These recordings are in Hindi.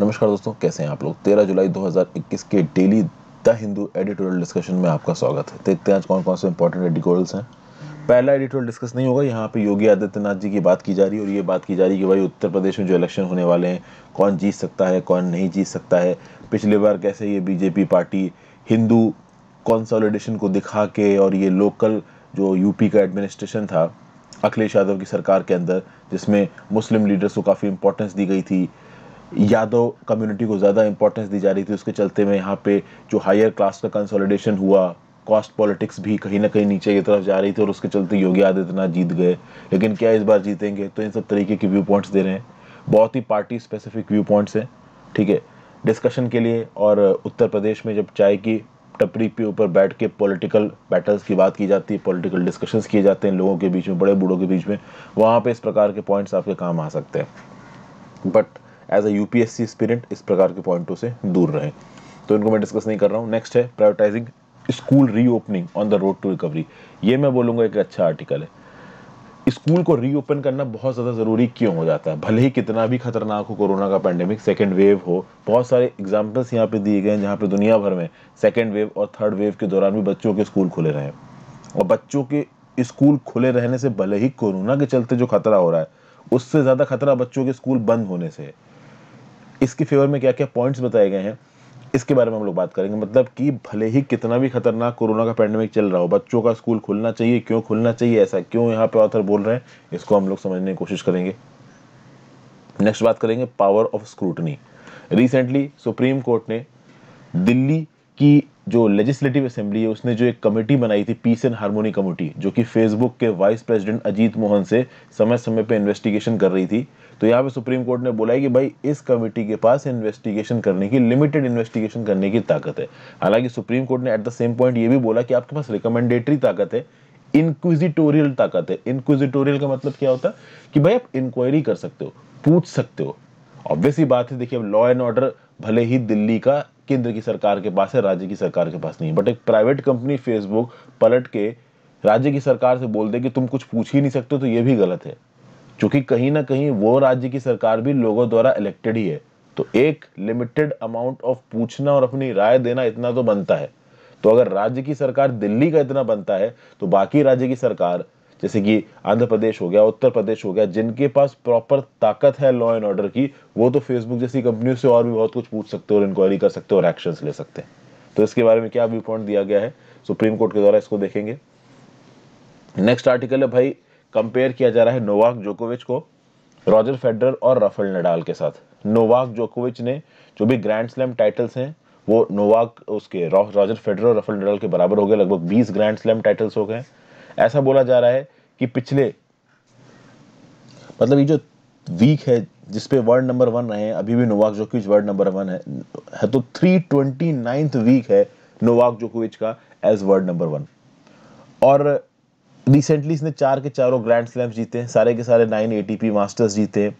नमस्कार दोस्तों कैसे हैं आप लोग 13 जुलाई 2021 के daily the Hindu editorial discussion में आपका स्वागत है देखते हैं आज कौन कौन से इंपॉर्टेंट एडिटोरियल्स हैं पहला एडिटोरियल डिस्कस नहीं होगा यहाँ पे योगी आदित्यनाथ जी की बात की जा रही है और ये बात की जा रही है कि भाई उत्तर प्रदेश में जो इलेक्शन होने वाले हैं कौन जीत सकता है कौन नहीं जीत सकता है पिछले बार कैसे ये बीजेपी पार्टी हिंदू कॉन्सोलिडेशन को दिखा के और ये लोकल जो यूपी का एडमिनिस्ट्रेशन था अखिलेश यादव की सरकार के अंदर जिसमें मुस्लिम लीडर्स को काफ़ी इंपॉर्टेंस दी गई थी यादव कम्युनिटी को ज़्यादा इंपॉर्टेंस दी जा रही थी उसके चलते में यहाँ पे जो हायर क्लास का कंसोलिडेशन हुआ कॉस्ट पॉलिटिक्स भी कहीं ना कहीं नीचे की तरफ जा रही थी और उसके चलते योगी आदित्यनाथ जीत गए लेकिन क्या इस बार जीतेंगे तो इन सब तरीके के व्यू पॉइंट्स दे रहे हैं बहुत ही पार्टी स्पेसिफिक व्यू पॉइंट्स हैं ठीक है डिस्कशन के लिए और उत्तर प्रदेश में जब चाय की टपरी पे ऊपर बैठ के पॉलिटिकल बैटल्स की बात की जाती है पॉलिटिकल डिस्कशंस किए जाते हैं लोगों के बीच में बड़े बूढ़ों के बीच में वहाँ पे इस प्रकार के पॉइंट्स आपके काम आ सकते हैं but as a UPSC spirit इस प्रकार के पॉइंटों से दूर रहे तो इनको मैं डिस्कस नहीं कर रहा हूँ नेक्स्ट है prioritising school reopening on the road to recovery ये मैं बोलूंगा एक अच्छा आर्टिकल है स्कूल को रीओपन करना बहुत ज़्यादा ज़रूरी क्यों हो जाता है भले ही कितना भी खतरनाक हो कोरोना का पैंडेमिक सेकेंड वेव हो बहुत सारे एग्जाम्पल्स यहाँ पे दिए गए हैं जहाँ पे दुनिया भर में सेकेंड वेव और थर्ड वेव के दौरान भी बच्चों के स्कूल खुले रहे और बच्चों के स्कूल खुले रहने से भले ही कोरोना के चलते जो खतरा हो रहा है उससे ज़्यादा खतरा बच्चों के स्कूल बंद होने से है इसके फेवर में क्या क्या पॉइंट्स बताए गए हैं इसके बारे में हम लोग बात करेंगे मतलब कि भले ही कितना भी खतरनाक कोरोना का पैंडमिक चल रहा हो बच्चों का स्कूल खुलना चाहिए क्यों खुलना चाहिए ऐसा क्यों यहाँ पे ऑथर बोल रहे हैं इसको हम लोग समझने की कोशिश करेंगे नेक्स्ट बात करेंगे power of scrutiny recently supreme court ने दिल्ली की जो लेजिस्लेटिव असेंबली है उसने जो एक कमेटी बनाई थी पीस एंड हारमोनी कमेटी जो कि फेसबुक के वाइस प्रेसिडेंट अजीत मोहन से समय समय पर इन्वेस्टिगेशन कर रही थी तो यहाँ पे सुप्रीम कोर्ट ने बोला है कि भाई इस कमेटी के पास इन्वेस्टिगेशन करने की लिमिटेड इन्वेस्टिगेशन करने की ताकत है हालांकि सुप्रीम कोर्ट ने एट द सेम पॉइंट ये भी बोला कि आपके पास रिकमेंडेटरी ताकत है इनक्विजिटोरियल ताकत है इनक्विजिटोरियल का मतलब क्या होता है कि भाई आप इंक्वायरी कर सकते हो पूछ सकते हो ऑब्वियसली बात है देखिए अब लॉ एंड ऑर्डर भले ही दिल्ली का केंद्र की सरकार के पास है राज्य की सरकार के पास नहीं बट एक प्राइवेट कंपनी फेसबुक पलट के राज्य की सरकार से बोल दे कि तुम कुछ पूछ ही नहीं सकते तो ये भी गलत है चूंकि कहीं ना कहीं वो राज्य की सरकार भी लोगों द्वारा इलेक्टेड ही है तो एक लिमिटेड अमाउंट ऑफ पूछना और अपनी राय देना इतना तो बनता है तो अगर राज्य की सरकार दिल्ली का इतना बनता है तो बाकी राज्य की सरकार जैसे कि आंध्र प्रदेश हो गया उत्तर प्रदेश हो गया जिनके पास प्रॉपर ताकत है लॉ एंड ऑर्डर की वो तो फेसबुक जैसी कंपनियों से और भी बहुत कुछ पूछ सकते हो और इंक्वायरी कर सकते हो और एक्शन ले सकते हैं तो इसके बारे में क्या व्यू पॉइंट दिया गया है सुप्रीम कोर्ट के द्वारा इसको देखेंगे नेक्स्ट आर्टिकल है भाई कंपेयर किया जा रहा है नोवाक जोकोविच को रॉजर फेडरर और रफेल नडाल के साथ नोवाक जोकोविच ने जो भी ग्रैंड स्लैम टाइटल्स हैं वो नोवाक उसके रॉजर फेडरर और रफेल नडाल के बराबर हो गए लगभग 20 ग्रैंड स्लैम टाइटल्स हो गए ऐसा बोला जा रहा है कि पिछले मतलब ये जो वीक है जिसपे वर्ल्ड नंबर वन रहे हैं अभी भी नोवाक जोकोविच वर्ल्ड नंबर वन है, है तो थ्री ट्वेंटी वीक है नोवाक जोकोविच का एज वर्ल्ड नंबर वन और रिसेंटली इसने चार के चारों ग्रैंड स्लैम्स जीते सारे के सारे नाइन ए मास्टर्स जीते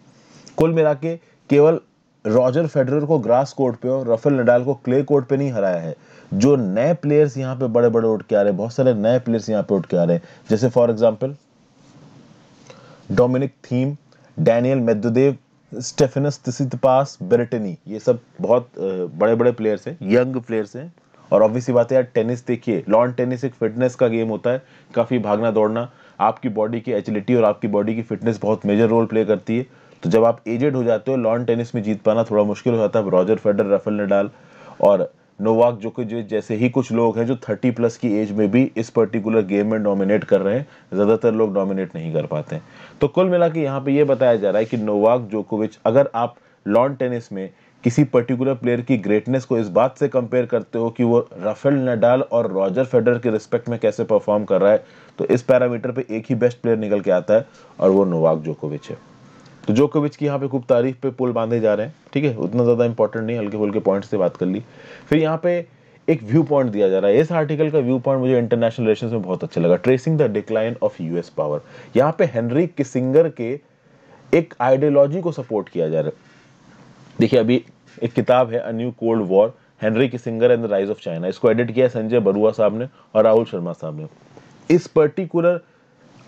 कुल मिला के केवल रॉजर फेडरर को ग्रास कोर्ट पे और रफेल नडाल को क्ले कोर्ट पे नहीं हराया है जो नए प्लेयर्स यहाँ पे बड़े बड़े उठ के आ रहे हैं बहुत सारे नए प्लेयर्स यहाँ पे उठ के आ रहे हैं जैसे for example Dominic Thiem Daniil Medvedev Stefanos पास ब्रिटनी ये सब बहुत बड़े बड़े प्लेयर्स हैं यंग प्लेयर्स हैं और ऑब्वियसली बात है यार टेनिस देखिए लॉन टेनिस एक फिटनेस का गेम होता है काफ़ी भागना दौड़ना आपकी बॉडी की एजिलिटी और आपकी बॉडी की फिटनेस बहुत मेजर रोल प्ले करती है तो जब आप एजेड हो जाते हो लॉन टेनिस में जीत पाना थोड़ा मुश्किल हो जाता है रॉजर फेडर रफेल नडाल और नोवाक जो कि जैसे ही कुछ लोग हैं जो 30 प्लस की एज में भी इस पर्टिकुलर गेम में डोमिनेट कर रहे हैं ज़्यादातर लोग डोमिनेट नहीं कर पाते हैं तो कुल मिला के यहाँ पर यह बताया जा रहा है कि नोवाक जोकोविच अगर आप लॉन टेनिस में किसी पर्टिकुलर प्लेयर की ग्रेटनेस को इस बात से कंपेयर करते हो कि वो राफेल नडाल और रॉजर फेडर के रिस्पेक्ट में कैसे परफॉर्म कर रहा है तो इस पैरामीटर पे एक ही बेस्ट प्लेयर निकल के आता है और वो नोवाक जोकोविच है तो जोकोविच की यहाँ पे खूब तारीफ पे पुल बांधे जा रहे हैं ठीक है उतना ज़्यादा इंपॉर्टेंट नहीं हल्के फुल्के पॉइंट से बात कर ली फिर यहाँ पे एक व्यू पॉइंट दिया जा रहा है इस आर्टिकल का व्यू पॉइंट मुझे इंटरनेशनल रिलेशन में बहुत अच्छा लगा tracing the decline of US power यहाँ पे हेनरी किसिंगर के एक आइडियोलॉजी को सपोर्ट किया जा रहा है देखिए अभी एक किताब है a new cold war Henry Kissinger and the rise of China इसको एडिट किया संजय बरुआ साहब ने और राहुल शर्मा साहब ने इस पर्टिकुलर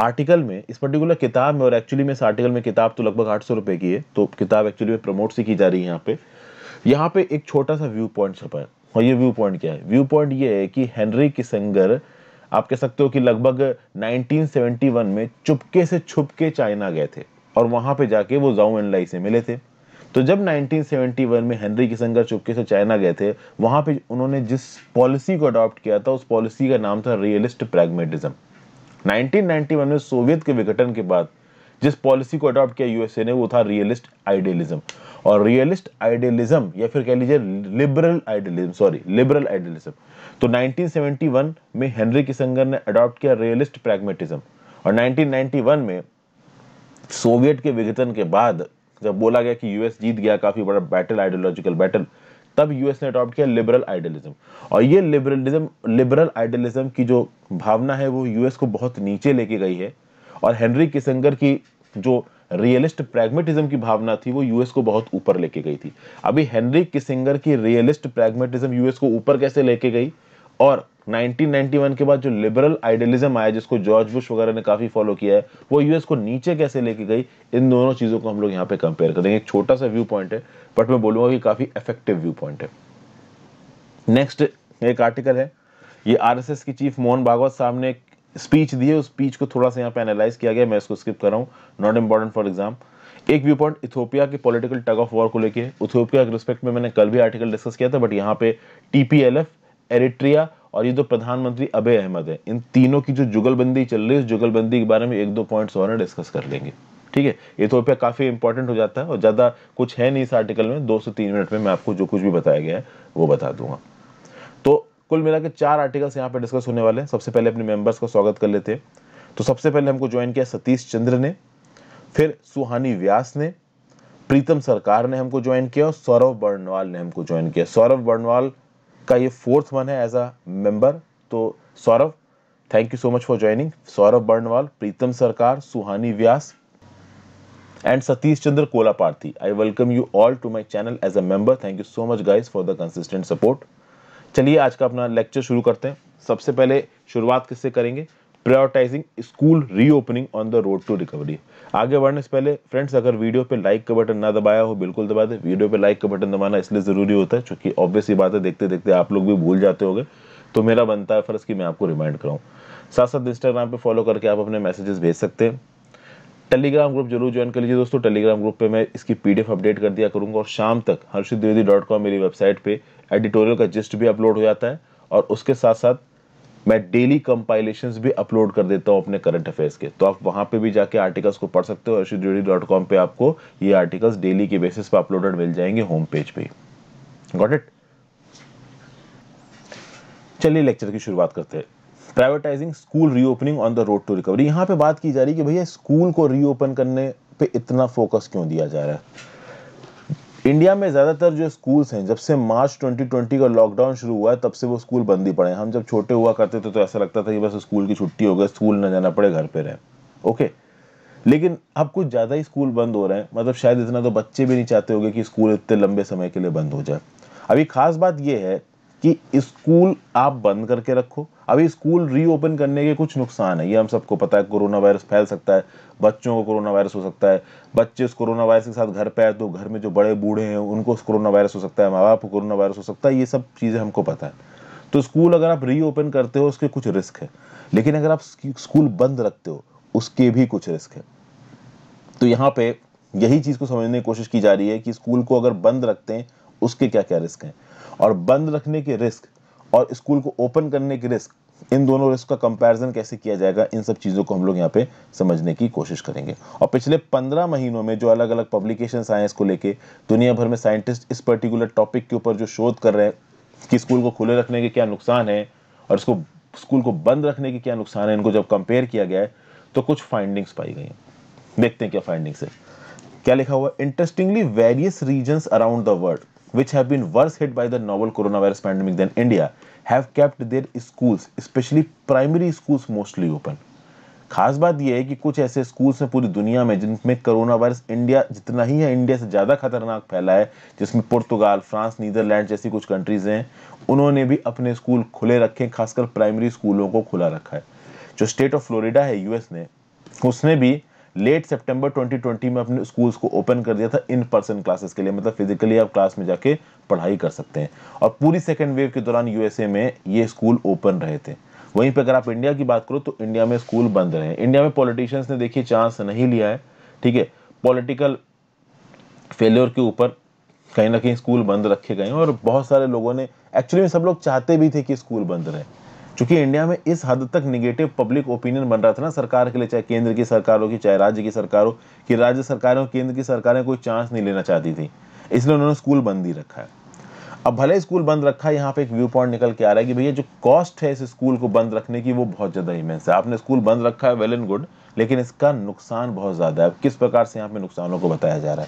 आर्टिकल में इस पर्टिकुलर किताब में और एक्चुअली में इस आर्टिकल में किताब तो लगभग आठ सौ की है तो किताब एक्चुअली में प्रमोट सी की जा रही है यहाँ पे यहाँ पे एक छोटा सा व्यू पॉइंट छपा है और ये व्यू पॉइंट क्या है व्यू पॉइंट ये है कि हेनरी किसिंगर आप कह सकते हो कि लगभग 1971 में चुपके से छुपके चाइना गए थे और वहां पे जाके वो जाऊ एनलाई से मिले थे तो जब 1971 में हेनरी किसंगर चुपके से चाइना गए थे वहां पे उन्होंने जिस पॉलिसी को अडॉप्ट किया था उस पॉलिसी का नाम था रियलिस्ट प्रैग्मेटिज्म 1991 में सोवियत के विघटन के बाद जिस पॉलिसी को अडॉप्ट किया यूएसए ने वो था रियलिस्ट आइडियलिज्म और रियलिस्ट आइडियलिज्म या फिर कह लीजिए liberal idealism sorry liberal idealism तो 1971 में हेनरी किसंगर ने अडॉप्ट किया रियलिस्ट प्रैग्मेटिज्म और 1991 में सोवियत के विघटन के बाद जब बोला गया कि यूएस जीत गया काफी बड़ा बैटल आइडियोलॉजिकल बैटल तब यूएस ने अडॉप्ट किया लिबरल आइडियलिज्म और ये लिबरलिज्म लिबरल आइडियलिज्म की जो भावना है वो यूएस को बहुत नीचे लेके गई है और हेनरी किसंगर की जो रियलिस्ट प्रैग्मेटिज्म की भावना थी वो यूएस को बहुत ऊपर लेके गई थी अभी हेनरी किसिंगर की रियलिस्ट प्रैग्मेटिज्म यूएस को ऊपर कैसे लेके गई और 1991 के बाद जो लिबरल आइडियलिज्म आया जिसको जॉर्ज बुश वगैरह ने काफी फॉलो किया है वो यूएस को नीचे कैसे लेके गई इन दोनों चीजों को हम लोग यहाँ पे कंपेयर करेंगे एक छोटा सा व्यू पॉइंट है बट मैं बोलूंगा कि काफी इफेक्टिव व्यू पॉइंट है नेक्स्ट एक आर्टिकल है ये आर की चीफ मोहन भागवत साहब ने स्पीच दी है उस स्पीच को थोड़ा सा यहाँ पे एनालाइज किया गया मैं इसको स्किप कर रहा हूँ नॉट इम्पॉर्टेंट फॉर एग्जाम एक व्यू पॉइंट इथोपिया के पॉलिटिकल टग ऑफ वॉर को लेके इथोपिया के रिस्पेक्ट में मैंने कल भी आर्टिकल डिस्कस किया था बट यहाँ पे टीपीएलएफ एरिट्रिया और ये जो प्रधानमंत्री अबे अहमद है इन तीनों की जो जुगलबंदी चल रही है उस जुगलबंदी के बारे में एक दो पॉइंट्स और डिस्कस कर लेंगे ठीक है ये तो पे काफ़ी इंपॉर्टेंट हो जाता है और ज़्यादा कुछ है नहीं इस आर्टिकल में दो से तीन मिनट में मैं आपको जो कुछ भी बताया गया है वो बता दूंगा तो कुल मिला चार आर्टिकल्स यहाँ पर डिस्कस होने वाले हैं सबसे पहले अपने मेंबर्स का स्वागत कर लेते हैं तो सबसे पहले हमको ज्वाइन किया सतीश चंद्र ने फिर सुहानी व्यास ने प्रीतम सरकार ने हमको ज्वाइन किया और सौरभ बर्णवाल ने हमको ज्वाइन किया सौरभ बर्णवाल का ये फोर्थ वन है एज अ मेंबर तो Saurabh thank you so much for joining Saurabh Barnwal Pritam Sarkar Suhani Vyas and Satish Chandra Kolaparthi I welcome you all to my channel as a member thank you so much guys for the consistent support चलिए आज का अपना लेक्चर शुरू करते हैं सबसे पहले शुरुआत किससे करेंगे prioritising school reopening on the road to recovery आगे बढ़ने से पहले फ्रेंड्स अगर वीडियो पे लाइक का बटन ना दबाया हो बिल्कुल दबा दे वीडियो पे लाइक का बटन दबाना इसलिए ज़रूरी होता है क्योंकि ऑब्वियस बात है देखते देखते आप लोग भी भूल जाते हो तो मेरा बनता है फ़र्ज़ कि मैं आपको रिमाइंड कराऊँ साथ साथ इंस्टाग्राम पर फॉलो करके आप अपने मैसेजेस भेज सकते हैं टेलीग्राम ग्रुप जरूर ज्वाइन कर लीजिए दोस्तों टेलीग्राम ग्रुप पे मैं इसकी पीडीएफ अपडेट कर दिया करूंगा और शाम तक हर्षित द्विवेदी डॉट कॉम मेरी वेबसाइट पे एडिटोरियल का जिस्ट भी अपलोड हो जाता है और उसके साथ साथ मैं डेली कंपाइलेशंस भी अपलोड कर देता हूँ अपने करंट अफेयर्स के तो आप वहां पे भी जाके आर्टिकल्स को पढ़ सकते हो अर्षित डॉट कॉम पर आपको ये आर्टिकल्स डेली के बेसिस पर अपलोडेड मिल जाएंगे होम पेज पे गॉट इट चलिए लेक्चर की शुरुआत करते हैं privatising school reopening on the road to recovery यहाँ पे बात की जा रही है कि भैया स्कूल को रीओपन करने पे इतना फोकस क्यों दिया जा रहा है इंडिया में ज़्यादातर जो स्कूल्स हैं जब से मार्च 2020 का लॉकडाउन शुरू हुआ है तब से वो स्कूल बंद ही पड़े हम जब छोटे हुआ करते थे तो ऐसा लगता था कि बस स्कूल की छुट्टी हो गई स्कूल न जाना पड़े घर पे रहें ओके लेकिन अब कुछ ज़्यादा ही स्कूल बंद हो रहे हैं मतलब शायद इतना तो बच्चे भी नहीं चाहते होंगे कि स्कूल इतने लंबे समय के लिए बंद हो जाए अभी खास बात यह है कि स्कूल आप बंद करके रखो अभी स्कूल रीओपन करने के कुछ नुकसान है ये हम सबको पता है कोरोना वायरस फैल सकता है बच्चों को कोरोना वायरस हो सकता है बच्चे उस कोरोना वायरस के साथ घर पे आए तो घर में जो बड़े बूढ़े हैं उनको उस कोरोना वायरस हो सकता है माँ बाप को कोरोना वायरस हो सकता है ये सब चीज़ें हमको पता है तो स्कूल अगर आप रीओपन करते हो उसके कुछ रिस्क है लेकिन अगर आप स्कूल बंद रखते हो उसके भी कुछ रिस्क है तो यहाँ पे यही चीज़ को समझने की कोशिश की जा रही है कि स्कूल को अगर बंद रखते हैं उसके क्या क्या रिस्क हैं और बंद रखने के रिस्क और स्कूल को ओपन करने के रिस्क इन दोनों रिस्क का कंपैरिजन कैसे किया जाएगा इन सब चीज़ों को हम लोग यहाँ पे समझने की कोशिश करेंगे और पिछले पंद्रह महीनों में जो अलग अलग पब्लिकेशन साइंस को लेके दुनिया भर में साइंटिस्ट इस पर्टिकुलर टॉपिक के ऊपर जो शोध कर रहे हैं कि स्कूल को खुले रखने के क्या नुकसान है और इसको स्कूल को बंद रखने के क्या नुकसान है इनको जब कंपेयर किया गया है तो कुछ फाइंडिंग्स पाई गई हैं देखते हैं क्या फाइंडिंग्स है क्या लिखा हुआ interestingly various region around the world which have been worse hit by the novel coronavirus pandemic than India have kept there schools specially primary schools mostly open खास बात यह है कि कुछ ऐसे स्कूल्स हैं पूरी दुनिया में जिनमें कोरोना वायरस इंडिया जितना ही है इंडिया से ज़्यादा खतरनाक फैला है जिसमें पुर्तगाल फ्रांस नीदरलैंड जैसी कुछ कंट्रीज़ हैं उन्होंने भी अपने स्कूल खुले रखे खासकर प्राइमरी स्कूलों को खुला रखा है जो स्टेट ऑफ फ्लोरिडा है यूएस ने उसने भी लेट सितंबर 2020 में अपने स्कूल्स को ओपन कर दिया था इन पर्सन क्लासेस के लिए मतलब फिजिकली आप क्लास में जाके पढ़ाई कर सकते हैं और पूरी सेकेंड वेव के दौरान यूएसए में ये स्कूल ओपन रहे थे वहीं पर अगर आप इंडिया की बात करो तो इंडिया में स्कूल बंद रहे इंडिया में पॉलिटिशियंस ने देखिए चांस नहीं लिया है ठीक है पॉलिटिकल फेलियर के ऊपर कहीं ना कहीं स्कूल बंद रखे गए और बहुत सारे लोगों ने एक्चुअली में सब लोग चाहते भी थे कि स्कूल बंद रहे चूंकि इंडिया में इस हद तक निगेटिव पब्लिक ओपिनियन बन रहा था ना सरकार के लिए चाहे केंद्र की सरकार हो कि चाहे राज्य की सरकार हो कि राज्य हो केंद्र की सरकारें कोई चांस नहीं लेना चाहती थी इसलिए उन्होंने स्कूल बंद ही रखा है अब भले स्कूल बंद रखा है यहाँ पे एक व्यू पॉइंट निकल के आ रहा है कि भैया जो कॉस्ट है इस स्कूल को बंद रखने की वो बहुत ज़्यादा इमेंस है आपने स्कूल बंद रखा है वेल एंड गुड लेकिन इसका नुकसान बहुत ज़्यादा है किस प्रकार से यहाँ पे नुकसानों को बताया जा रहा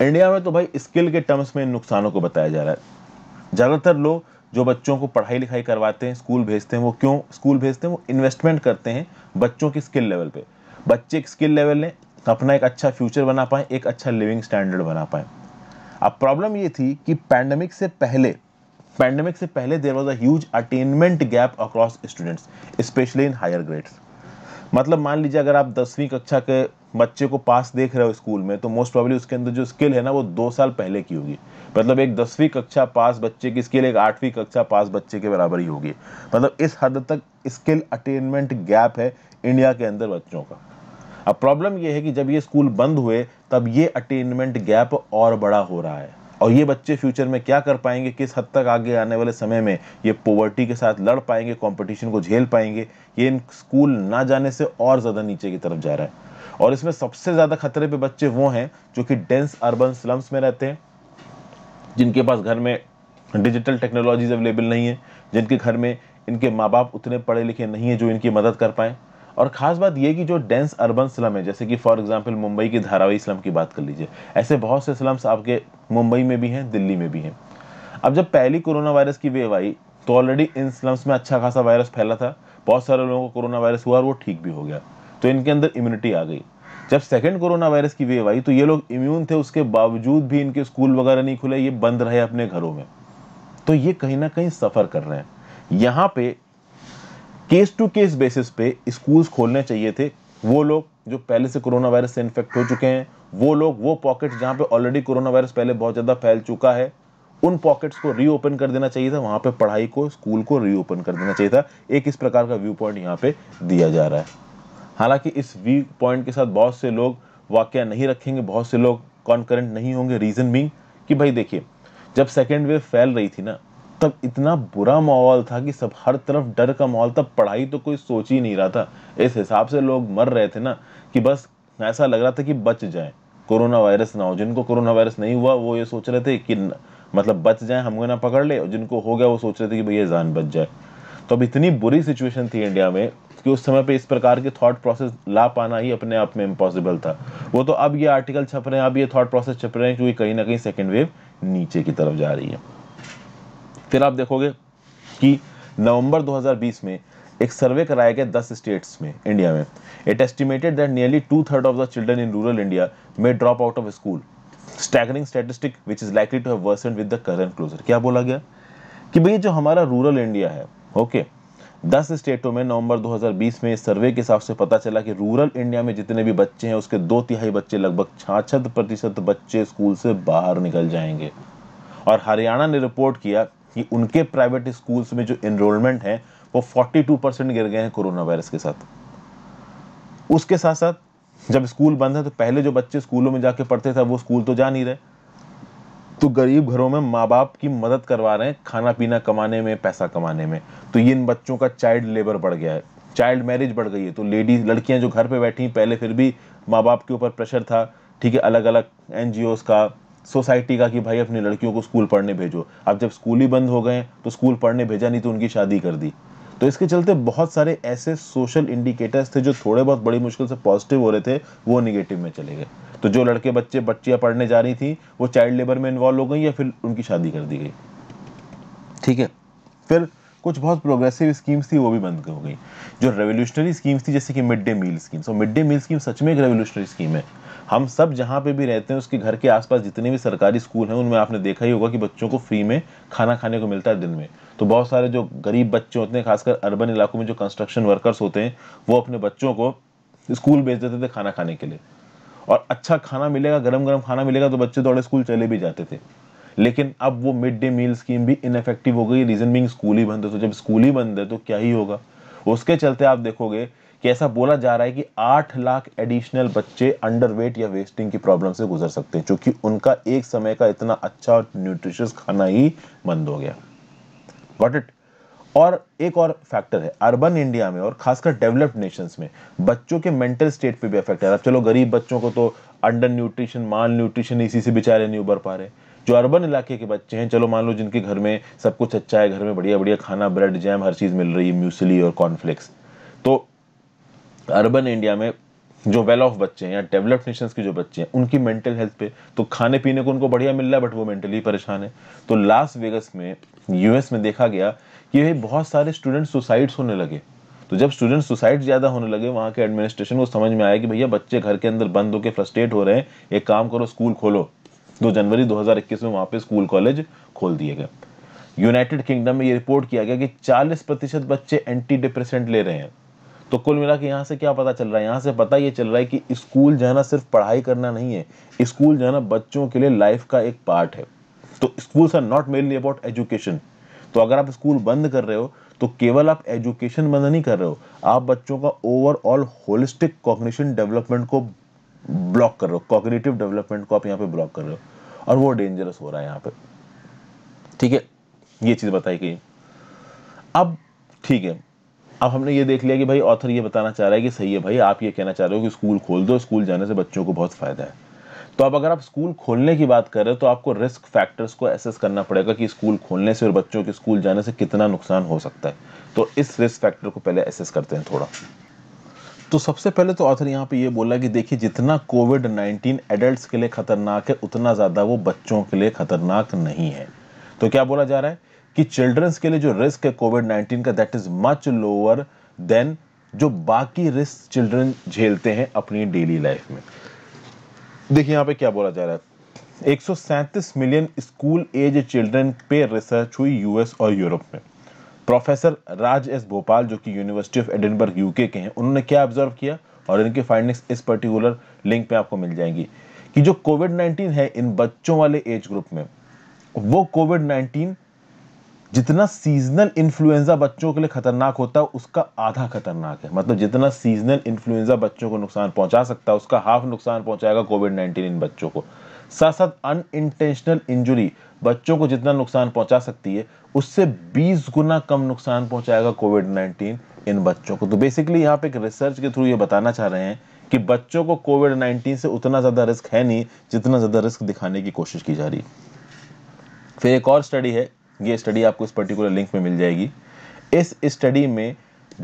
है इंडिया में तो भाई स्किल के टर्म्स में इन नुकसानों को बताया जा रहा है ज़्यादातर लोग जो बच्चों को पढ़ाई लिखाई करवाते हैं स्कूल भेजते हैं वो क्यों स्कूल भेजते हैं वो इन्वेस्टमेंट करते हैं बच्चों की स्किल लेवल पे बच्चे एक स्किल लेवल ने अपना एक अच्छा फ्यूचर बना पाए एक अच्छा लिविंग स्टैंडर्ड बना पाए अब प्रॉब्लम ये थी कि पैंडमिक से पहले पैंडमिक से पहले there was a attainment gap across students specially in higher grades मतलब मान लीजिए अगर आप दसवीं कक्षा के बच्चे को पास देख रहे हो स्कूल में तो मोस्ट प्रॉब्ली उसके अंदर जो स्किल है ना वो दो साल पहले की होगी मतलब एक दसवीं कक्षा पास बच्चे की स्किल एक आठवीं कक्षा पास बच्चे के बराबर ही होगी मतलब इस हद तक स्किल अटेनमेंट गैप है इंडिया के अंदर बच्चों का अब प्रॉब्लम यह है कि जब ये स्कूल बंद हुए तब ये अटेनमेंट गैप और बड़ा हो रहा है और ये बच्चे फ्यूचर में क्या कर पाएंगे किस हद तक आगे आने वाले समय में ये पोवर्टी के साथ लड़ पाएंगे कंपटीशन को झेल पाएंगे ये इन स्कूल ना जाने से और ज़्यादा नीचे की तरफ जा रहा है और इसमें सबसे ज़्यादा खतरे पे बच्चे वो हैं जो कि डेंस अर्बन स्लम्स में रहते हैं जिनके पास घर में डिजिटल टेक्नोलॉजीज अवेलेबल नहीं है जिनके घर में इनके माँ बाप उतने पढ़े लिखे नहीं है जो इनकी मदद कर पाएँ और ख़ास बात यह कि जो डेंस अर्बन स्लम है जैसे कि फॉर एग्ज़ाम्पल मुंबई की धारावी स्लम की बात कर लीजिए ऐसे बहुत से स्लम्स आपके मुंबई में भी हैं दिल्ली में भी हैं अब जब पहली कोरोना वायरस की वेव आई तो ऑलरेडी इन स्लम्स में अच्छा खासा वायरस फैला था बहुत सारे लोगों को कोरोना वायरस हुआ और वो ठीक भी हो गया तो इनके अंदर इम्यूनिटी आ गई जब सेकेंड कोरोना वायरस की वेव आई तो ये लोग इम्यून थे उसके बावजूद भी इनके स्कूल वगैरह नहीं खुले ये बंद रहे अपने घरों में तो ये कहीं ना कहीं सफ़र कर रहे हैं यहाँ पे केस टू केस बेसिस पे स्कूल्स खोलने चाहिए थे वो लोग जो पहले से कोरोना वायरस से इन्फेक्ट हो चुके हैं वो लोग वो पॉकेट्स जहाँ पे ऑलरेडी कोरोना वायरस पहले बहुत ज़्यादा फैल चुका है उन पॉकेट्स को रीओपन कर देना चाहिए था वहाँ पे पढ़ाई को स्कूल को रीओपन कर देना चाहिए था एक इस प्रकार का व्यू पॉइंट यहाँ पे दिया जा रहा है हालांकि इस वीक पॉइंट के साथ बहुत से लोग वाक्य नहीं रखेंगे बहुत से लोग कॉन्करेंट नहीं होंगे रीज़न बींग कि भाई देखिए जब सेकेंड वेव फैल रही थी ना तब इतना बुरा माहौल था कि सब हर तरफ डर का माहौल था पढ़ाई तो कोई सोच ही नहीं रहा था इस हिसाब से लोग मर रहे थे ना कि बस ऐसा लग रहा था कि बच जाए कोरोना वायरस ना हो जिनको कोरोना वायरस नहीं हुआ वो ये सोच रहे थे कि मतलब बच जाए हमको ना पकड़ ले जिनको हो गया वो सोच रहे थे कि भैया जान बच जाए तो अब इतनी बुरी सिचुएशन थी इंडिया में कि उस समय पे इस प्रकार के थॉट प्रोसेस ला पाना ही अपने आप में इम्पॉसिबल था वो तो अब ये आर्टिकल छप रहे हैं अब ये थॉट प्रोसेस छप रहे हैं क्योंकि कहीं ना कहीं सेकेंड वेव नीचे की तरफ जा रही है फिर आप देखोगे कि नवंबर 2020 में एक सर्वे कराया गया दस स्टेट्स में इंडिया में it estimated that nearly two third of the children in rural India में drop out of school staggering statistic which is likely to have worsen with the current closure क्या बोला गया कि भैया जो हमारा रूरल इंडिया है ओके okay, दस स्टेटों में नवंबर 2020 में इस सर्वे के हिसाब से पता चला कि रूरल इंडिया में जितने भी बच्चे हैं उसके दो तिहाई बच्चे लगभग छाछठ प्रतिशत बच्चे स्कूल से बाहर निकल जाएंगे और हरियाणा ने रिपोर्ट किया कि उनके प्राइवेट स्कूल्स में जो इनरोलमेंट है वो 42 परसेंट गिर गए हैं कोरोना वायरस के साथ उसके साथ साथ जब स्कूल बंद है तो पहले जो बच्चे स्कूलों में जाके पढ़ते थे वो स्कूल तो जा नहीं रहे तो गरीब घरों में माँ बाप की मदद करवा रहे हैं खाना पीना कमाने में पैसा कमाने में तो ये इन बच्चों का चाइल्ड लेबर बढ़ गया है चाइल्ड मैरिज बढ़ गई है तो लेडीज लड़कियां जो घर पे बैठी पहले फिर भी माँ बाप के ऊपर प्रेशर था ठीक है अलग अलग एन का सोसाइटी का कि भाई अपनी लड़कियों को स्कूल पढ़ने भेजो अब जब स्कूल ही बंद हो गए तो स्कूल पढ़ने भेजा नहीं तो उनकी शादी कर दी तो इसके चलते बहुत सारे ऐसे सोशल इंडिकेटर्स थे जो थोड़े बहुत बड़ी मुश्किल से पॉजिटिव हो रहे थे वो निगेटिव में चले गए तो जो लड़के बच्चे बच्चियां पढ़ने जा रही थी वो चाइल्ड लेबर में इन्वॉल्व हो गई या फिर उनकी शादी कर दी गई ठीक है फिर कुछ बहुत प्रोग्रेसिव स्कीम्स थी वो भी बंद हो गई जो रेवोल्यूशनरी स्कीम्स थी जैसे कि मिड डे मील स्कीम्स और मिड डे मील स्कीम सच में एक रेवोल्यूशनरी स्कीम है हम सब जहाँ पे भी रहते हैं उसके घर के आसपास जितने भी सरकारी स्कूल हैं उनमें आपने देखा ही होगा कि बच्चों को फ्री में खाना खाने को मिलता है दिन में तो बहुत सारे जो गरीब बच्चे होते हैं खासकर अर्बन इलाकों में जो कंस्ट्रक्शन वर्कर्स होते हैं वो अपने बच्चों को स्कूल भेज देते थे खाना खाने के लिए और अच्छा खाना मिलेगा गर्म गर्म खाना मिलेगा तो बच्चे दौड़े स्कूल चले भी जाते थे लेकिन अब वो मिड डे मील स्कीम भी इनफेक्टिव हो गई रीजन बिंग स्कूल ही बंद है तो जब स्कूल ही बंद है तो क्या ही होगा उसके चलते आप देखोगे कि ऐसा बोला जा रहा है कि आठ लाख एडिशनल बच्चे अंडरवेट या वेस्टिंग की प्रॉब्लम से गुजर सकते हैं क्योंकि उनका एक समय का इतना अच्छा और न्यूट्रिशियस खाना ही बंद हो गया गॉट इट और एक और फैक्टर है अर्बन इंडिया में और खासकर डेवलप्ड नेशंस में बच्चों के मेंटल स्टेट पे भी अफेक्ट है अब चलो गरीब बच्चों को तो अंडर न्यूट्रिशन माल न्यूट्रिशन इसी से बेचारे नहीं उबर पा रहे जो अर्बन इलाके के बच्चे हैं चलो मान लो जिनके घर में सब कुछ अच्छा है घर में बढ़िया बढ़िया खाना ब्रेड जैम हर चीज़ मिल रही है म्यूसली और कॉर्नफ्लेक्स तो अर्बन इंडिया में जो वेल ऑफ बच्चे हैं या डेवलप्ड नेशंस के जो बच्चे हैं उनकी मेंटल हेल्थ पे तो खाने पीने को उनको बढ़िया मिल रहा है बट वो मेंटली परेशान है तो लास वेगस में यूएस में देखा गया कि भाई बहुत सारे स्टूडेंट सुसाइड्स होने लगे तो जब स्टूडेंट सुसाइड ज़्यादा होने लगे वहाँ के एडमिनिस्ट्रेशन को समझ में आया कि भैया बच्चे घर के अंदर बंद होकर फ्रस्ट्रेट हो रहे हैं एक काम करो स्कूल खोलो दो जनवरी 2021 में वहाँ पे स्कूल कॉलेज खोल दिए गए यूनाइटेड किंगडम में ये रिपोर्ट किया गया कि 40 प्रतिशत बच्चे एंटी डिप्रेसेंट ले रहे हैं तो कुल मिला के यहाँ से क्या पता चल रहा है यहाँ से पता ये चल रहा है कि स्कूल जाना सिर्फ पढ़ाई करना नहीं है स्कूल जाना बच्चों के लिए लाइफ का एक पार्ट है तो schools are not mainly about education तो अगर आप स्कूल बंद कर रहे हो तो केवल आप एजुकेशन बंद नहीं कर रहे हो आप बच्चों का ओवरऑल होलिस्टिक कॉग्निशन डेवलपमेंट को ब्लॉक कर रहे हो कॉग्निटिव डेवलपमेंट को आप यहाँ पे ब्लॉक कर रहे हो और वो डेंजरस हो रहा है यहाँ पे ठीक है ये चीज़ बताई गई अब ठीक है अब हमने ये देख लिया कि भाई ऑथर ये बताना चाह रहा है कि सही है भाई आप ये कहना चाह रहे हो कि स्कूल खोल दो स्कूल जाने से बच्चों को बहुत फ़ायदा है तो अब अगर आप स्कूल खोलने की बात कर रहे हो तो आपको रिस्क फैक्टर्स को एसेस करना पड़ेगा कि स्कूल खोलने से और बच्चों के स्कूल जाने से कितना नुकसान हो सकता है तो इस रिस्क फैक्टर को पहले एसेस करते हैं थोड़ा तो सबसे पहले तो ऑथर यहाँ पे ये बोला कि देखिए जितना कोविड नाइन्टीन एडल्ट के लिए खतरनाक है उतना ज़्यादा वो बच्चों के लिए खतरनाक नहीं है तो क्या बोला जा रहा है कि चिल्ड्रंस के लिए जो रिस्क है कोविड नाइन्टीन का that is much lower than जो बाकी रिस्क चिल्ड्रन झेलते हैं अपनी डेली लाइफ में देखिए यहाँ पे क्या बोला जा रहा है एक मिलियन स्कूल एज चिल्ड्रन पे रिसर्च हुई यूएस और यूरोप में प्रोफेसर राज एस भोपाल जो कि यूनिवर्सिटी ऑफ एडिनबर्ग यूके के हैं उन्होंने क्या ऑब्जर्व किया और इनके फाइंडिंग्स इस पर्टिकुलर लिंक पे आपको मिल जाएंगी कि जो कोविड 19 है इन बच्चों वाले एज ग्रुप में वो कोविड जितना सीजनल इन्फ्लुएंजा बच्चों के लिए खतरनाक होता है उसका आधा खतरनाक है मतलब जितना सीजनल इन्फ्लुएंजा बच्चों को नुकसान पहुंचा सकता है उसका हाफ नुकसान पहुंचाएगा कोविड नाइन्टीन इन बच्चों को साथ साथ अन इंटेंशनल इंजुरी बच्चों को जितना नुकसान पहुंचा सकती है उससे 20 गुना कम नुकसान पहुंचाएगा कोविड नाइन्टीन इन बच्चों को तो बेसिकली यहाँ पे एक रिसर्च के थ्रू ये बताना चाह रहे हैं कि बच्चों को कोविड नाइन्टीन से उतना ज़्यादा रिस्क है नहीं जितना ज़्यादा रिस्क दिखाने की कोशिश की जा रही है फिर एक और स्टडी है ये स्टडी आपको इस पर्टिकुलर लिंक में मिल जाएगी इस स्टडी में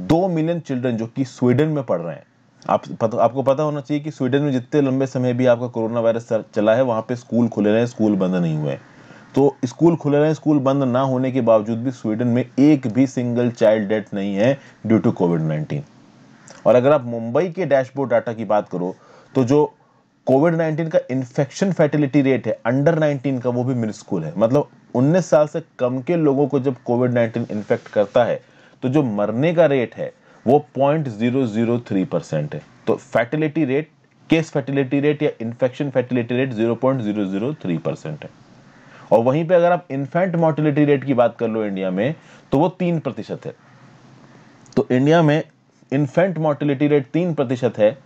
दो मिलियन चिल्ड्रन जो कि स्वीडन में पढ़ रहे हैं आप पत, आपको पता होना चाहिए कि स्वीडन में जितने लंबे समय भी आपका कोरोना वायरस चला है वहाँ पे स्कूल खुले रहे स्कूल बंद नहीं हुए तो स्कूल खुले रहे स्कूल बंद ना होने के बावजूद भी स्वीडन में एक भी सिंगल चाइल्ड डेथ नहीं है ड्यू टू कोविड नाइन्टीन और अगर आप मुंबई के डैशबोर्ड डाटा की बात करो तो जो कोविड 19 का इन्फेक्शन फैटिलिटी रेट है अंडर 19 का वो भी मिनस्कूल है मतलब 19 साल से कम के लोगों को जब कोविड 19 इन्फेक्ट करता है तो जो मरने का रेट है वो point zero zero three percent है तो fatality rate case fatality rate या infection fatality rate zero point zero zero three percent है और वहीं पे अगर आप इन्फेंट मोर्टिलिटी रेट की बात कर लो इंडिया में तो वो तीन प्रतिशत है तो इंडिया में इन्फेंट मोर्टिलिटी रेट तीन प्रतिशत है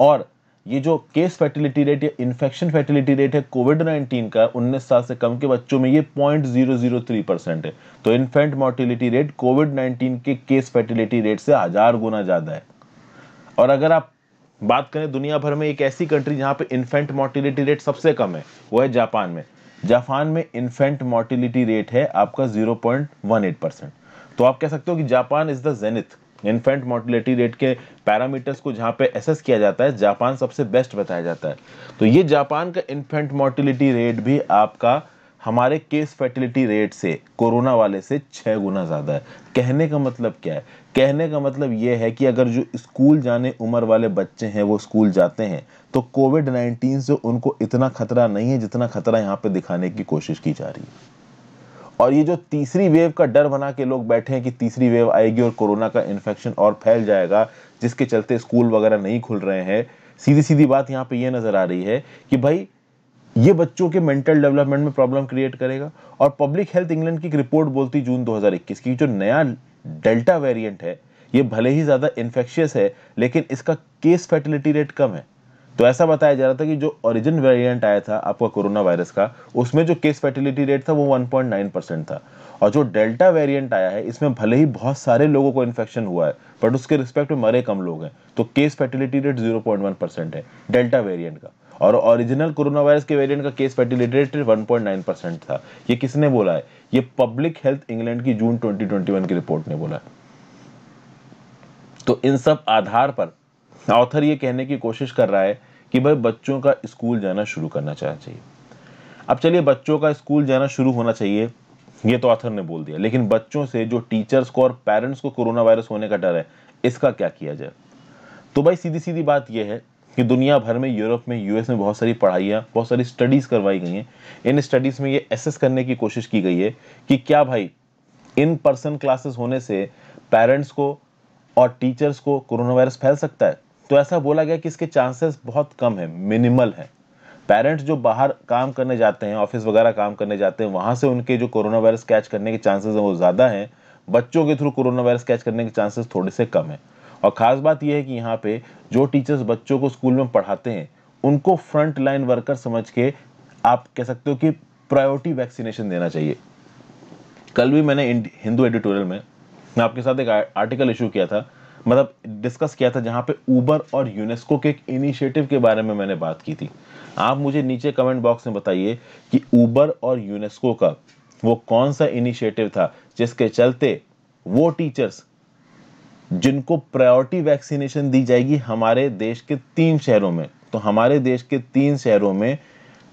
और ये जो केस फर्टिलिटी रेट या इन्फेक्शन फर्टिलिटी रेट है कोविड नाइन्टीन का उन्नीस साल से कम के बच्चों में ये point zero zero three percent है तो infant mortality rate covid nineteen के केस फर्टिलिटी रेट से हजार गुना ज़्यादा है और अगर आप बात करें दुनिया भर में एक ऐसी कंट्री जहां पे इन्फेंट मोर्टिलिटी रेट सबसे कम है वो है जापान में जापान में इन्फेंट मोर्टिलिटी रेट है आपका जीरो तो आप कह सकते हो कि Japan is the zenith infant mortality rate के पैरामीटर्स को जहाँ पे एसेस किया जाता है जापान सबसे बेस्ट बताया जाता है तो ये जापान का इन्फेंट मोर्टिलिटी रेट भी आपका हमारे केस फर्टिलिटी रेट से कोरोना वाले से छः गुना ज़्यादा है कहने का मतलब क्या है कहने का मतलब ये है कि अगर जो स्कूल जाने उम्र वाले बच्चे हैं वो स्कूल जाते हैं तो कोविड नाइन्टीन से उनको इतना खतरा नहीं है जितना खतरा यहाँ पे दिखाने की कोशिश की जा रही है और ये जो तीसरी वेव का डर बना के लोग बैठे हैं कि तीसरी वेव आएगी और कोरोना का इन्फेक्शन और फैल जाएगा जिसके चलते स्कूल वगैरह नहीं खुल रहे हैं सीधी सीधी बात यहाँ पे ये नज़र आ रही है कि भाई ये बच्चों के मेंटल डेवलपमेंट में प्रॉब्लम क्रिएट करेगा और पब्लिक हेल्थ इंग्लैंड की एक रिपोर्ट बोलती जून 2021 की जो नया डेल्टा वेरिएंट है ये भले ही ज़्यादा इन्फेक्शियस है लेकिन इसका केस फैटिलिटी रेट कम है तो ऐसा बताया जा रहा था कि जो ओरिजिन वेरिएंट आया था आपका कोरोना वायरस का उसमें जो केस फर्टिलिटी रेट था वो 1.9 परसेंट था और जो डेल्टा वेरिएंट आया है इसमें भले ही बहुत सारे लोगों को इन्फेक्शन हुआ है बट उसके रिस्पेक्ट में मरे कम लोग हैं तो केस फर्टिलिटी रेट जीरो है डेल्टा वेरियंट का और ओरिजिनल कोरोना वायरस के वेरियंट का case fertility rate one percent था ये किसने बोला है ये पब्लिक हेल्थ इंग्लैंड की जून ट्वेंटी की रिपोर्ट ने बोला है तो इन सब आधार पर ऑथर ये कहने की कोशिश कर रहा है कि भाई बच्चों का स्कूल जाना शुरू करना चाहिए अब चलिए बच्चों का स्कूल जाना शुरू होना चाहिए ये तो ऑथर ने बोल दिया लेकिन बच्चों से जो टीचर्स को और पेरेंट्स को कोरोना वायरस होने का डर है इसका क्या किया जाए तो भाई सीधी सीधी बात यह है कि दुनिया भर में यूरोप में यूएस में बहुत सारी पढ़ाइयाँ बहुत सारी स्टडीज़ करवाई गई हैं इन स्टडीज़ में ये एसेस करने की कोशिश की गई है कि क्या भाई इन पर्सन क्लासेस होने से पेरेंट्स को और टीचर्स को कोरोना वायरस फैल सकता है तो ऐसा बोला गया कि इसके चांसेस बहुत कम है मिनिमल है पेरेंट्स जो बाहर काम करने जाते हैं ऑफिस वगैरह काम करने जाते हैं वहां से उनके जो कोरोना वायरस कैच करने के चांसेस हैं वो ज़्यादा हैं बच्चों के थ्रू कोरोना वायरस कैच करने के चांसेस थोड़े से कम है और ख़ास बात यह है कि यहाँ पे जो टीचर्स बच्चों को स्कूल में पढ़ाते हैं उनको फ्रंट लाइन वर्कर समझ के आप कह सकते हो कि प्रायोरिटी वैक्सीनेशन देना चाहिए कल भी मैंने हिंदू एडिटोरियल में मैं आपके साथ एक आर्टिकल इशू किया था मतलब डिस्कस किया था जहाँ पे ऊबर और यूनेस्को के एक इनिशिएटिव के बारे में मैंने बात की थी आप मुझे नीचे कमेंट बॉक्स में बताइए कि ऊबर और यूनेस्को का वो कौन सा इनिशिएटिव था जिसके चलते वो टीचर्स जिनको प्रायोरिटी वैक्सीनेशन दी जाएगी हमारे देश के तीन शहरों में तो हमारे देश के तीन शहरों में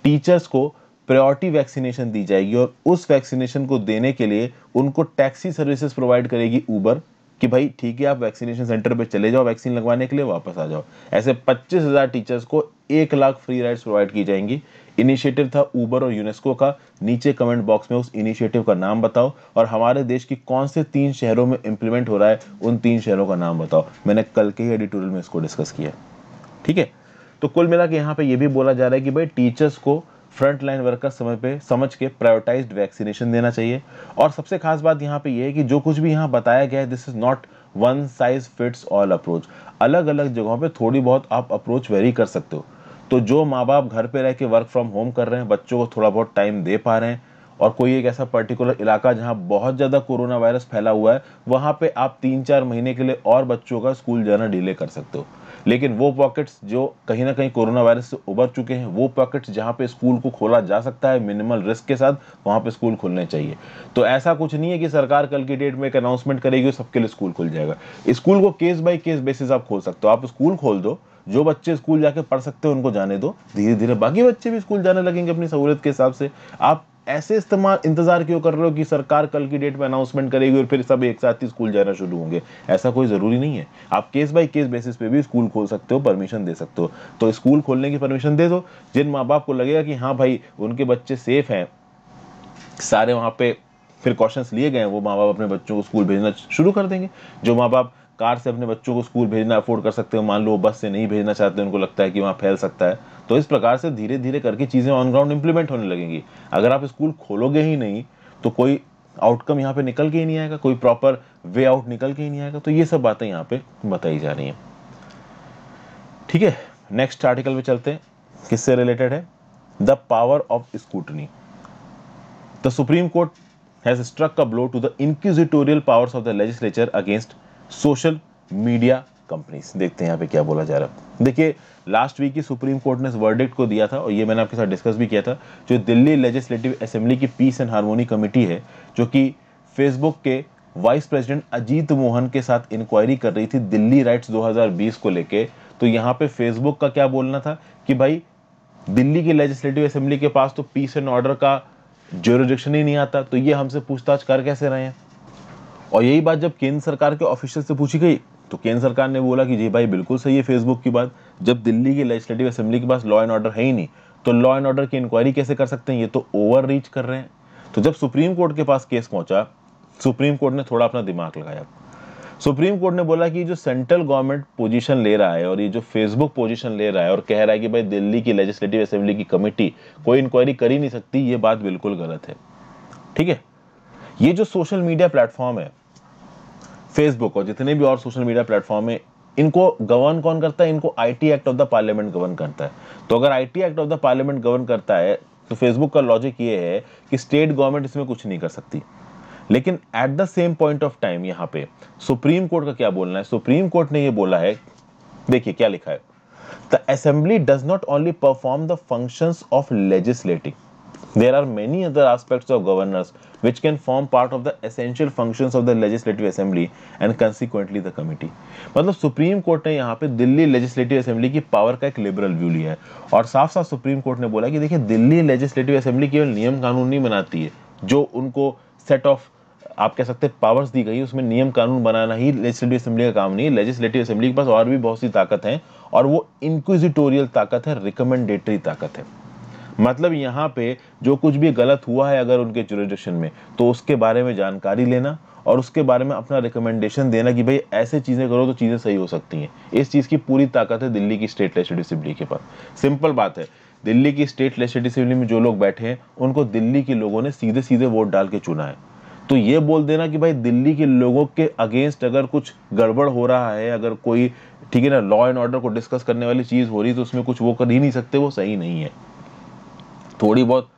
टीचर्स को प्रायोरिटी वैक्सीनेशन दी जाएगी और उस वैक्सीनेशन को देने के लिए उनको टैक्सी सर्विसेज प्रोवाइड करेगी ऊबर कि भाई ठीक है आप वैक्सीनेशन सेंटर पे चले जाओ वैक्सीन लगवाने के लिए वापस आ जाओ ऐसे 25,000 टीचर्स को एक लाख फ्री राइड्स प्रोवाइड की जाएंगी इनिशिएटिव था ऊबर और यूनेस्को का नीचे कमेंट बॉक्स में उस इनिशिएटिव का नाम बताओ और हमारे देश की कौन से तीन शहरों में इम्प्लीमेंट हो रहा है उन तीन शहरों का नाम बताओ मैंने कल के ही एडिटोरियल में इसको डिस्कस किया ठीक है तो कुल मिला के यहाँ पे ये भी बोला जा रहा है कि भाई टीचर्स को फ्रंट लाइन वर्कर्स समय पे समझ के प्रायोरिटाइज्ड वैक्सीनेशन देना चाहिए और सबसे खास बात यहाँ पे ये है कि जो कुछ भी यहाँ बताया गया है this is not one size fits all approach अलग अलग जगहों पे थोड़ी बहुत आप अप्रोच वेरी कर सकते हो तो जो माँ बाप घर पे रह के वर्क फ्रॉम होम कर रहे हैं बच्चों को थोड़ा बहुत टाइम दे पा रहे हैं और कोई एक ऐसा पर्टिकुलर इलाका जहाँ बहुत ज़्यादा कोरोना वायरस फैला हुआ है वहाँ पे आप तीन चार महीने के लिए और बच्चों का स्कूल जाना डिले कर सकते हो लेकिन वो पॉकेट्स जो कहीं ना कहीं कोरोना वायरस से उबर चुके हैं वो पॉकेट्स जहाँ पे स्कूल को खोला जा सकता है मिनिमल रिस्क के साथ वहाँ पे स्कूल खुलने चाहिए तो ऐसा कुछ नहीं है कि सरकार कल की डेट में एक अनाउंसमेंट करेगी और सबके लिए स्कूल खुल जाएगा स्कूल को केस बाय केस बेसिस आप खोल सकते हो आप स्कूल खोल दो जो बच्चे स्कूल जाके पढ़ सकते हैं उनको जाने दो धीरे धीरे बाकी बच्चे भी स्कूल जाने लगेंगे अपनी सहूलियत के हिसाब से आप ऐसे इस्तेमाल इंतजार क्यों कर रहे हो कि सरकार कल की डेट में अनाउंसमेंट करेगी और फिर सब एक साथ ही स्कूल जाना शुरू होंगे ऐसा कोई ज़रूरी नहीं है आप केस बाय केस बेसिस पे भी स्कूल खोल सकते हो परमिशन दे सकते हो तो स्कूल खोलने की परमिशन दे दो जिन माँ बाप को लगेगा कि हाँ भाई उनके बच्चे सेफ हैं सारे वहाँ पे फिर क्वेश्चंस लिए गए वो माँ बाप अपने बच्चों को स्कूल भेजना शुरू कर देंगे जो माँ बाप कार से अपने बच्चों को स्कूल भेजना अफोर्ड कर सकते हो मान लो बस से नहीं भेजना चाहते उनको लगता है कि वहाँ फैल सकता है तो इस प्रकार से धीरे धीरे करके चीज़ें ऑन ग्राउंड इंप्लीमेंट होने लगेंगी अगर आप स्कूल खोलोगे ही नहीं तो कोई आउटकम यहाँ पे निकल के ही नहीं आएगा कोई प्रॉपर वे आउट निकल के ही नहीं आएगा तो ये सब बातें यहाँ पे बताई जा रही हैं ठीक है नेक्स्ट आर्टिकल पे चलते हैं किससे रिलेटेड है the power of scrutiny the supreme court has struck a blow to the inquisitorial powers of the legislature against social media companies देखते हैं यहाँ पे क्या बोला जा रहा है देखिए लास्ट वीक की सुप्रीम कोर्ट ने इस वर्डिक्ट को दिया था और ये मैंने आपके साथ डिस्कस भी किया था जो दिल्ली लेजिस्लेटिव असेंबली की पीस एंड हारमोनी कमेटी है जो कि फेसबुक के वाइस प्रेसिडेंट अजीत मोहन के साथ इंक्वायरी कर रही थी दिल्ली राइट्स 2020 को लेके तो यहाँ पे फेसबुक का क्या बोलना था कि भाई दिल्ली की लेजिस्लेटिव असेंबली के पास तो पीस एंड ऑर्डर का जोरिडिक्शन ही नहीं आता तो ये हमसे पूछताछ कर कैसे रहे हैं और यही बात जब केंद्र सरकार के ऑफिशियल से पूछी गई तो केंद्र सरकार ने बोला कि जी भाई बिल्कुल सही है फेसबुक की बात जब दिल्ली की लेजिस्लेटिव असेंबली के पास लॉ एंड ऑर्डर है ही नहीं तो लॉ एंड ऑर्डर की इंक्वायरी कैसे कर सकते हैं ये तो ओवर रीच कर रहे हैं तो जब सुप्रीम कोर्ट के पास केस पहुंचा सुप्रीम कोर्ट ने थोड़ा अपना दिमाग लगाया सुप्रीम कोर्ट ने बोला कि जो सेंट्रल गवर्नमेंट पोजीशन ले रहा है और ये जो फेसबुक पोजीशन ले रहा है और कह रहा है कि भाई दिल्ली की लेजिस्लेटिव असेंबली की कमेटी कोई इंक्वायरी कर ही नहीं सकती ये बात बिल्कुल गलत है ठीक है ये जो सोशल मीडिया प्लेटफॉर्म है फेसबुक और जितने भी और सोशल मीडिया प्लेटफॉर्म है इनको गवर्न कौन करता है इनको IT act of the parliament govern करता है तो अगर IT act of the parliament govern करता है तो फेसबुक का लॉजिक ये है कि स्टेट गवर्नमेंट इसमें कुछ नहीं कर सकती लेकिन at the same point of time यहाँ पे सुप्रीम कोर्ट का क्या बोलना है सुप्रीम कोर्ट ने ये बोला है देखिए क्या लिखा है the assembly does not only perform the functions of legislating There are many other aspects of governors which can form part of the essential functions of the legislative assembly and consequently the committee. matlab supreme court ne yahan pe delhi legislative assembly ki power ka ek liberal view liya hai aur saaf saaf supreme court ne bola ki dekhiye delhi legislative assembly केवल niyam kanun nahi banati hai jo unko set of आप कह सकते हैं पावर्स दी गई उसमें नियम कानून बनाना ही लेजिस्लेटिव असेंबली का काम नहीं है लेजिस्लेटिव असेंबली के पास और भी बहुत सी ताकत है और वो इंक्विजिटोरियल ताकत है रिकमेंडेटरी ताकत है मतलब यहाँ पे जो कुछ भी गलत हुआ है अगर उनके जुरिडिक्शन में तो उसके बारे में जानकारी लेना और उसके बारे में अपना रिकमेंडेशन देना कि भाई ऐसे चीज़ें करो तो चीज़ें सही हो सकती हैं इस चीज़ की पूरी ताकत है दिल्ली की स्टेट लेजिस्लेटिव असेंबली के पास सिंपल बात है दिल्ली की स्टेट लेजिस्लेटिव में जो लोग बैठे हैं उनको दिल्ली के लोगों ने सीधे सीधे वोट डाल के चुना है तो ये बोल देना कि भाई दिल्ली के लोगों के अगेंस्ट अगर कुछ गड़बड़ हो रहा है अगर कोई ठीक है ना लॉ एंड ऑर्डर को डिस्कस करने वाली चीज़ हो रही है तो उसमें कुछ वो कर ही नहीं सकते वो सही नहीं है थोड़ी बहुत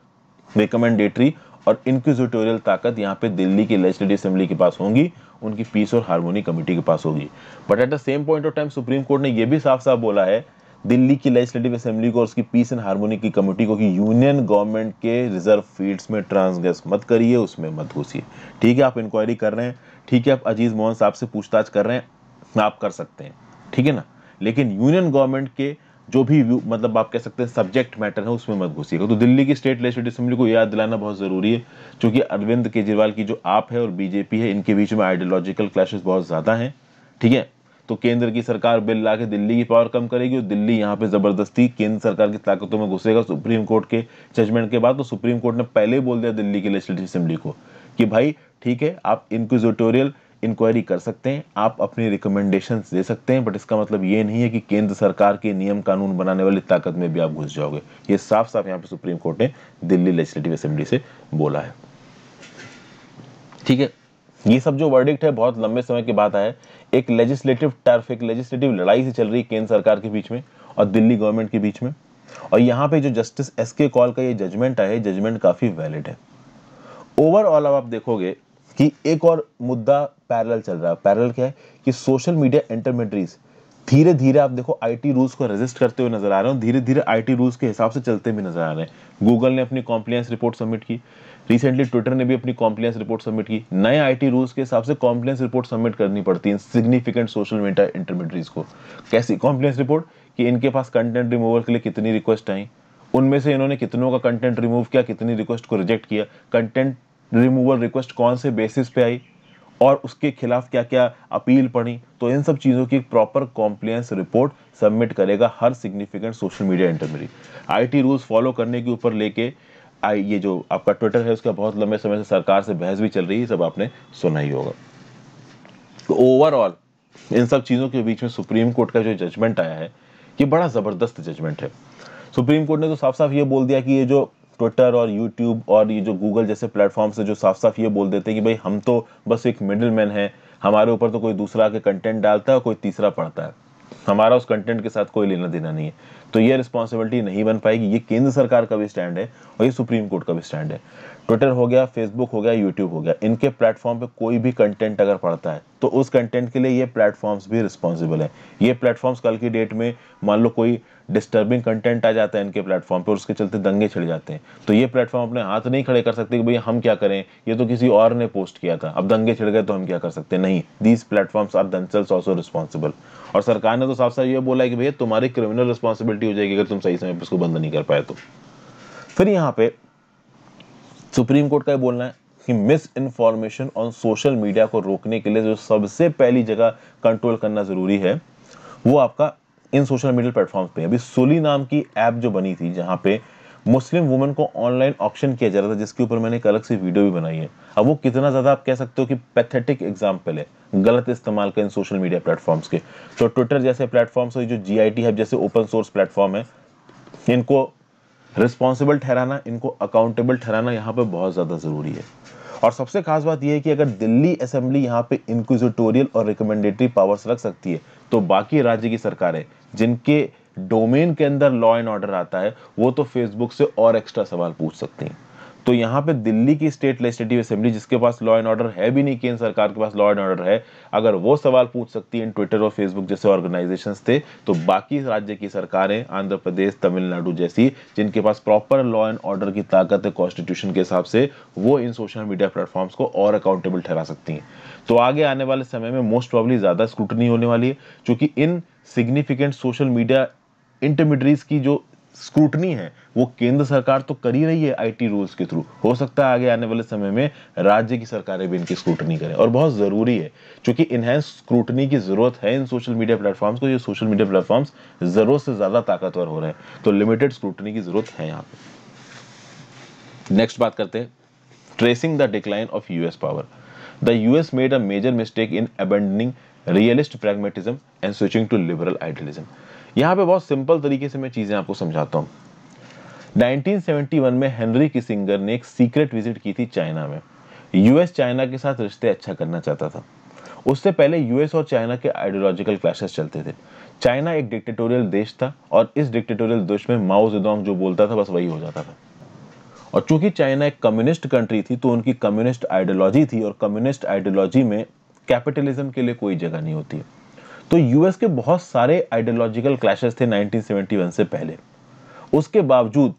रिकमेंडेटरी और इंक्विजिटोरियल ताकत यहाँ पे दिल्ली की लेजिस्लेटिव असेंबली के पास होंगी उनकी पीस और हारमोनी कमेटी के पास होगी but at the same point of time supreme court ने यह भी साफ साफ बोला है दिल्ली की लेजिस्लेटिव असेंबली को और उसकी पीस एंड हारमोनी की कमेटी को कि यूनियन गवर्नमेंट के रिजर्व फील्ड्स में ट्रांसग्रेस मत करिए उसमें मत घुसिए ठीक है आप इंक्वायरी कर रहे हैं ठीक है आप अजीज मोहन साहब से पूछताछ कर रहे हैं आप कर सकते हैं ठीक है ना लेकिन यूनियन गवर्नमेंट के जो भी मतलब आप कह सकते हैं सब्जेक्ट मैटर है उसमें मत घुसिएगा तो दिल्ली की स्टेट लेजिस्लेटिव असेंबली को याद दिलाना बहुत ज़रूरी है क्योंकि अरविंद केजरीवाल की जो आप है और बीजेपी है इनके बीच में आइडियोलॉजिकल क्लैशेस बहुत ज़्यादा हैं ठीक है तो केंद्र की सरकार बिल ला के दिल्ली की पावर कम करेगी और दिल्ली यहाँ पे ज़बरदस्ती केंद्र सरकार की ताकतों में घुसेगा सुप्रीम कोर्ट के जजमेंट के बाद तो सुप्रीम कोर्ट ने पहले बोल दिया दिल्ली की लेजिस्लेटिव असेंबली को कि भाई ठीक है आप इनक्विजिटोरियल इंक्वायरी कर सकते हैं आप अपनी रिकमेंडेशन दे सकते हैं बट इसका मतलब ये नहीं है कि केंद्र सरकार के नियम कानून बनाने वाली ताकत में भी आप घुस जाओगे ये साफ साफ यहाँ पे सुप्रीम कोर्ट ने दिल्ली लेजिस्लेटिव असेंबली से बोला है ठीक है ये सब जो वर्डिक्ट है बहुत लंबे समय के बाद आया है एक लेजिस्लेटिव टर्फ एक लेजिस्लेटिव लड़ाई से चल रही केंद्र सरकार के बीच में और दिल्ली गवर्नमेंट के बीच में और यहाँ पे जो जस्टिस एस के कॉल का ये जजमेंट आया है जजमेंट काफ़ी वैलिड है ओवरऑल अब आप देखोगे कि एक और मुद्दा पैरल चल रहा है पैरल क्या है कि सोशल मीडिया इंटरमीडरीज धीरे धीरे आप देखो आईटी रूल्स को रजिस्ट करते हुए नजर आ रहे हो धीरे धीरे आईटी रूल्स के हिसाब से चलते भी नजर आ रहे हैं गूगल ने अपनी कॉम्प्लियंस रिपोर्ट सबमिट की रिसेंटली ट्विटर ने भी अपनी कॉम्प्लियंस रिपोर्ट सबमिट की नए टी रूल्स के हिसाब से कॉम्प्लियंस रिपोर्ट सबमिट करनी पड़ती है सिग्निफिकेंट सोशल मीडिया इंटरमीडरीज को कैसी कॉम्प्लियंस रिपोर्ट कि इनके पास कंटेंट रिमूवल के लिए कितनी रिक्वेस्ट आई उनमें से इन्होंने कितनों का कंटेंट रिमूव किया कितनी रिक्वेस्ट को रिजेक्ट किया कंटेंट रिमूवल रिक्वेस्ट कौन से बेसिस पे आई और उसके खिलाफ क्या क्या अपील पड़ी तो इन सब चीज़ों की प्रॉपर कॉम्प्लियंस रिपोर्ट सबमिट करेगा हर significant social media intermediary IT rules follow करने के ऊपर लेके आई ये जो आपका ट्विटर है उसका बहुत लंबे समय से सरकार से बहस भी चल रही है सब आपने सुना ही होगा तो ओवरऑल इन सब चीज़ों के बीच में सुप्रीम कोर्ट का जो जजमेंट आया है ये बड़ा ज़बरदस्त जजमेंट है सुप्रीम कोर्ट ने तो साफ साफ ये बोल दिया कि ये जो ट्विटर और यूट्यूब और ये जो गूगल जैसे प्लेटफॉर्म्स है जो साफ साफ ये बोल देते हैं कि भाई हम तो बस एक मिडिल मैन है हमारे ऊपर तो कोई दूसरा के कंटेंट डालता है और कोई तीसरा पढ़ता है हमारा उस कंटेंट के साथ कोई लेना देना नहीं है तो ये रिस्पॉन्सिबिलिटी नहीं बन पाएगी ये केंद्र सरकार का भी स्टैंड है और ये सुप्रीम कोर्ट का भी स्टैंड है ट्विटर हो गया फेसबुक हो गया यूट्यूब हो गया इनके प्लेटफॉर्म पे कोई भी कंटेंट अगर पड़ता है तो उस कंटेंट के लिए ये प्लेटफॉर्म्स भी रिस्पॉन्सिबल है ये प्लेटफॉर्म्स कल की डेट में मान लो कोई डिस्टर्बिंग कंटेंट आ जाता है इनके प्लेटफॉर्म पे और उसके चलते दंगे छिड़ जाते हैं तो ये प्लेटफॉर्म अपने हाथ नहीं खड़े कर सकते कि भैया हम क्या करें ये तो किसी और ने पोस्ट किया था अब दंगे छिड़ गए तो हम क्या कर सकते नहीं these platforms are themselves also responsible और सरकार ने तो साफ साफ ये बोला है कि भैया तुम्हारी क्रिमिनल रिस्पॉन्सिबिलिटी हो जाएगी अगर तुम सही समय पर उसको बंद नहीं कर पाए तो फिर यहाँ पे सुप्रीम कोर्ट का बोलना है कि misinformation on social media को रोकने के लिए जो सबसे पहली जगह कंट्रोल करना ज़रूरी है वो आपका इन सोशल मीडिया प्लेटफॉर्म्स पे अभी सोली नाम की ऐप जो बनी थी जहाँ पे मुस्लिम वुमेन को ऑनलाइन ऑक्शन किया जा रहा था जिसके ऊपर मैंने एक अलग सी वीडियो भी बनाई है अब वो कितना ज़्यादा आप कह सकते हो कि पैथेटिक एग्जाम्पल है गलत इस्तेमाल कर इन सोशल मीडिया प्लेटफॉर्म्स के तो ट्विटर जैसे प्लेटफॉर्म्स और जो जी आई टी जैसे ओपन सोर्स प्लेटफॉर्म है इनको रिस्पॉन्सिबल ठहराना इनको अकाउंटेबल ठहराना यहाँ पर बहुत ज़्यादा ज़रूरी है और सबसे खास बात यह है कि अगर दिल्ली असेंबली यहाँ पे इंक्विजिटोरियल और रिकमेंडेटरी पावर्स रख सकती है तो बाकी राज्य की सरकारें जिनके डोमेन के अंदर लॉ एंड ऑर्डर आता है वो तो फेसबुक से और एक्स्ट्रा सवाल पूछ सकती हैं तो यहाँ पे दिल्ली की स्टेट लेजिस्लेटिव असेंबली जिसके पास लॉ एंड ऑर्डर है भी नहीं केंद्र सरकार के पास लॉ एंड ऑर्डर है अगर वो सवाल पूछ सकती है ट्विटर और फेसबुक जैसे ऑर्गेनाइजेशंस थे तो बाकी राज्य की सरकारें आंध्र प्रदेश तमिलनाडु जैसी जिनके पास प्रॉपर लॉ एंड ऑर्डर की ताकत है कॉन्स्टिट्यूशन के हिसाब से वो इन सोशल मीडिया प्लेटफॉर्म्स को और अकाउंटेबल ठहरा सकती हैं तो आगे आने वाले समय में मोस्ट प्रॉब्ली ज़्यादा स्क्रूटनी होने वाली है क्योंकि इन सिग्निफिकेंट सोशल मीडिया इंटरमीडियरीज की जो स्क्रूटनी है वो केंद्र सरकार तो कर ही रही है आईटी रूल्स के थ्रू हो सकता है आगे आने वाले समय में राज्य की सरकारें भी इनकी स्क्रूटनी करें और बहुत ज़रूरी है क्योंकि इनहेंस स्क्रूटनी की ज़रूरत है इन सोशल मीडिया प्लेटफॉर्म्स को ये सोशल मीडिया प्लेटफॉर्म्स ज़रूरत से ज़्यादा ताकतवर हो रहे हैं तो लिमिटेड स्क्रूटनी की ज़रूरत है यहाँ पे नेक्स्ट बात करते हैं tracing the decline of US power the US made a major mistake in abandoning realist pragmatism and switching to liberal idealism यहाँ पे बहुत सिंपल तरीके से मैं चीज़ें आपको समझाता हूँ 1971 में हेनरी किसिंगर ने एक सीक्रेट विजिट की थी चाइना में यूएस चाइना के साथ रिश्ते अच्छा करना चाहता था उससे पहले यूएस और चाइना के आइडियोलॉजिकल क्लैशेस चलते थे चाइना एक डिक्टेटोरियल देश था और इस डिक्टेटोरियल देश में माओ जिदोंग जो बोलता था बस वही हो जाता था और चूंकि चाइना एक कम्युनिस्ट कंट्री थी तो उनकी कम्युनिस्ट आइडियोलॉजी थी और कम्युनिस्ट आइडियोलॉजी में कैपिटलिज्म के लिए कोई जगह नहीं होती है तो यूएस के बहुत सारे आइडियोलॉजिकल क्लैशेस थे 1971 से पहले उसके बावजूद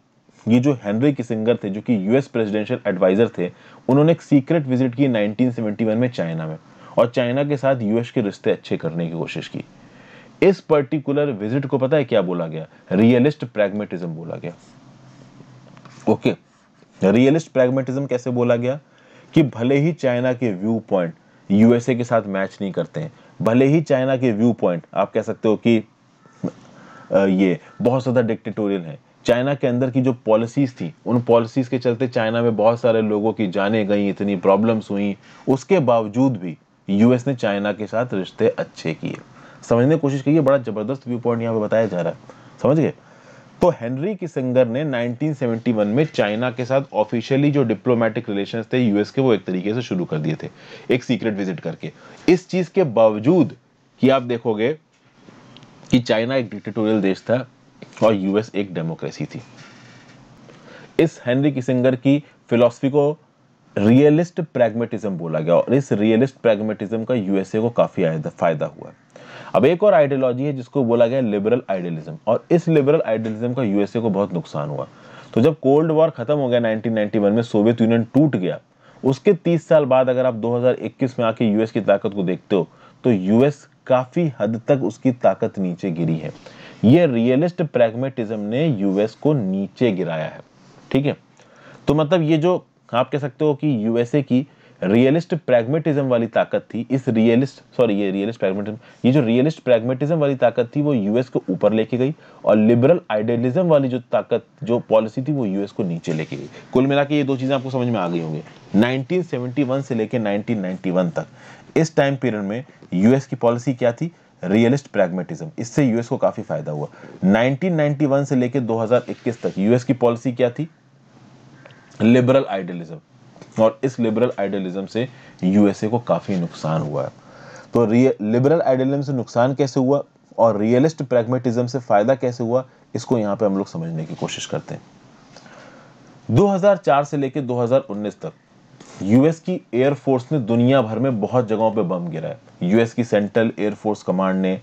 ये जो हेनरी किसिंगर थे जो कि यूएस प्रेसिडेंशियल एडवाइजर थे उन्होंने एक सीक्रेट विजिट की 1971 में चाइना में और चाइना के साथ यूएस के रिश्ते अच्छे करने की कोशिश की इस पर्टिकुलर विजिट को पता है क्या बोला गया रियलिस्ट प्रैग्मेटिज्म बोला गया ओके रियलिस्ट प्रैग्मेटिज्म कैसे बोला गया कि भले ही चाइना के व्यू पॉइंट यूएसए के साथ मैच नहीं करते हैं भले ही चाइना के व्यू पॉइंट आप कह सकते हो कि ये बहुत ज़्यादा डिक्टेटोरियल है चाइना के अंदर की जो पॉलिसीज़ थी उन पॉलिसीज़ के चलते चाइना में बहुत सारे लोगों की जाने गई इतनी प्रॉब्लम्स हुई उसके बावजूद भी यूएस ने चाइना के साथ रिश्ते अच्छे किए समझने की कोशिश की बड़ा ज़बरदस्त व्यू पॉइंट यहाँ पे बताया जा रहा है समझ गए तो हेनरी किसिंगर ने 1971 में चाइना के साथ ऑफिशियली जो डिप्लोमेटिक रिलेशंस थे यूएस के वो एक तरीके से शुरू कर दिए थे एक सीक्रेट विजिट करके इस चीज के बावजूद कि आप देखोगे कि चाइना एक डिक्टेटोरियल देश था और यूएस एक डेमोक्रेसी थी इस हेनरी किसिंगर की फिलोसफी को रियलिस्ट प्रैग्मेटिज्म बोला गया और इस रियलिस्ट प्रैग्मेटिज्म का यूएसए को काफी फायदा हुआ अब एक और आइडियोलॉजी है जिसको बोला गया लिबरल आइडियलिज्म और इस लिबरल आइडियलिज्म का यूएसए को बहुत नुकसान हुआ तो जब कोल्ड वॉर खत्म हो गया 1991 में सोवियत यूनियन टूट गया उसके 30 साल बाद अगर आप 2021 में आके यूएस की ताकत को देखते हो तो यूएस काफी हद तक उसकी ताकत नीचे गिरी है ये रियलिस्ट प्रेगमेटिज्म ने यूएस को नीचे गिराया है ठीक है तो मतलब ये जो आप कह सकते हो कि यूएसए की रियलिस्ट प्रैग्मेटिज्म वाली ताकत थी इस रियलिस्ट सॉरी ये रियलिस्ट प्रैग्मेटिज्म ये जो रियलिस्ट प्रैग्मेटिज्म वाली ताकत थी वो यूएस को ऊपर लेके गई और लिबरल आइडियलिज्म वाली जो ताकत जो पॉलिसी थी वो यूएस को नीचे लेके गई कुल मिला के ये दो चीज़ें आपको समझ में आ गई होंगी 1971 से लेके 1991 तक इस टाइम पीरियड में यूएस की पॉलिसी क्या थी रियलिस्ट प्रैग्मेटिज्म इससे यूएस को काफ़ी फायदा हुआ 1991 से लेके 2021 तक यूएस की पॉलिसी क्या थी लिबरल आइडियलिज्म और इस लिबरल आइडियलिज्म से यूएसए को काफ़ी नुकसान हुआ है तो लिबरल आइडियलिज्म से नुकसान कैसे हुआ और रियलिस्ट प्रैग्मेटिज्म से फ़ायदा कैसे हुआ इसको यहाँ पे हम लोग समझने की कोशिश करते हैं 2004 से लेकर 2019 तक यूएस की एयरफोर्स ने दुनिया भर में बहुत जगहों पे बम गिराया यूएस की सेंट्रल एयरफोर्स कमांड ने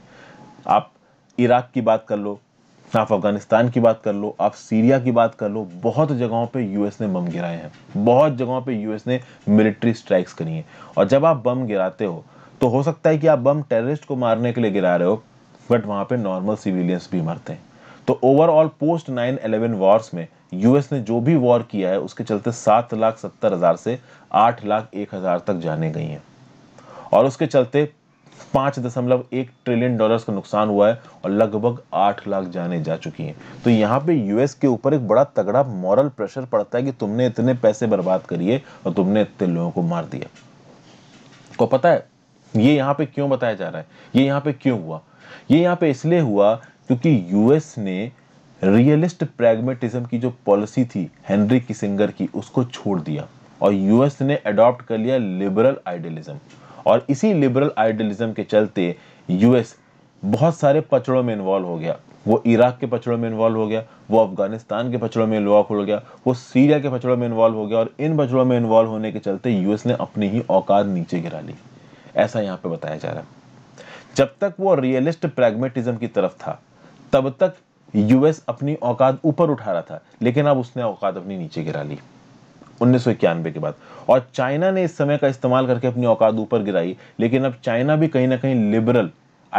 आप इराक की बात कर लो आप अफगानिस्तान की बात कर लो आप सीरिया की बात कर लो बहुत जगहों पे यूएस ने बम गिराए हैं बहुत जगहों पे यूएस ने मिलिट्री स्ट्राइक्स करी हैं और जब आप बम गिराते हो तो हो सकता है कि आप बम टेररिस्ट को मारने के लिए गिरा रहे हो बट वहाँ पे नॉर्मल सिविलियंस भी मरते हैं तो overall post nine eleven wars में यूएस ने जो भी वॉर किया है उसके चलते सात लाख सत्तर हज़ार से आठ लाख एक हज़ार तक जाने गई हैं और उसके चलते पांच दशमलव एक ट्रिलियन डॉलर्स का नुकसान हुआ है और लगभग आठ लाख जाने जा चुकी हैं तो यहाँ पे यूएस के ऊपर एक बड़ा तगड़ा मॉरल प्रेशर पड़ता है कि तुमने इतने पैसे बर्बाद करिए और तुमने इतने लोगों को मार दिया को पता है ये यहाँ पे क्यों बताया जा रहा है ये यहाँ पे क्यों हुआ ये यहाँ पे इसलिए हुआ क्योंकि यूएस ने रियलिस्ट प्रेगमेटिज्म की जो पॉलिसी थी हेनरी किसिंगर की उसको छोड़ दिया और यूएस ने अडॉप्ट कर लिया लिबरल आइडियलिज्म और इसी लिबरल आइडियलिज्म के चलते यूएस बहुत सारे पचड़ों में इन्वॉल्व हो गया वो इराक के पचड़ों में इन्वॉल्व हो गया वो अफगानिस्तान के पचड़ों में इन्वॉल्व हो गया वो सीरिया के पचड़ों में इन्वॉल्व हो गया और इन पचड़ों में इन्वॉल्व होने के चलते यूएस ने अपनी ही औकात नीचे गिरा ली ऐसा यहाँ पे बताया जा रहा है जब तक वो रियलिस्ट प्रैग्मेटिज्म की तरफ था तब तक यूएस अपनी औकात ऊपर उठा रहा था लेकिन अब उसने औकात अपनी नीचे गिरा ली उन्नीस के बाद और चाइना ने इस समय का इस्तेमाल करके अपनी औकात ऊपर गिराई लेकिन अब चाइना भी कहीं ना कहीं लिबरल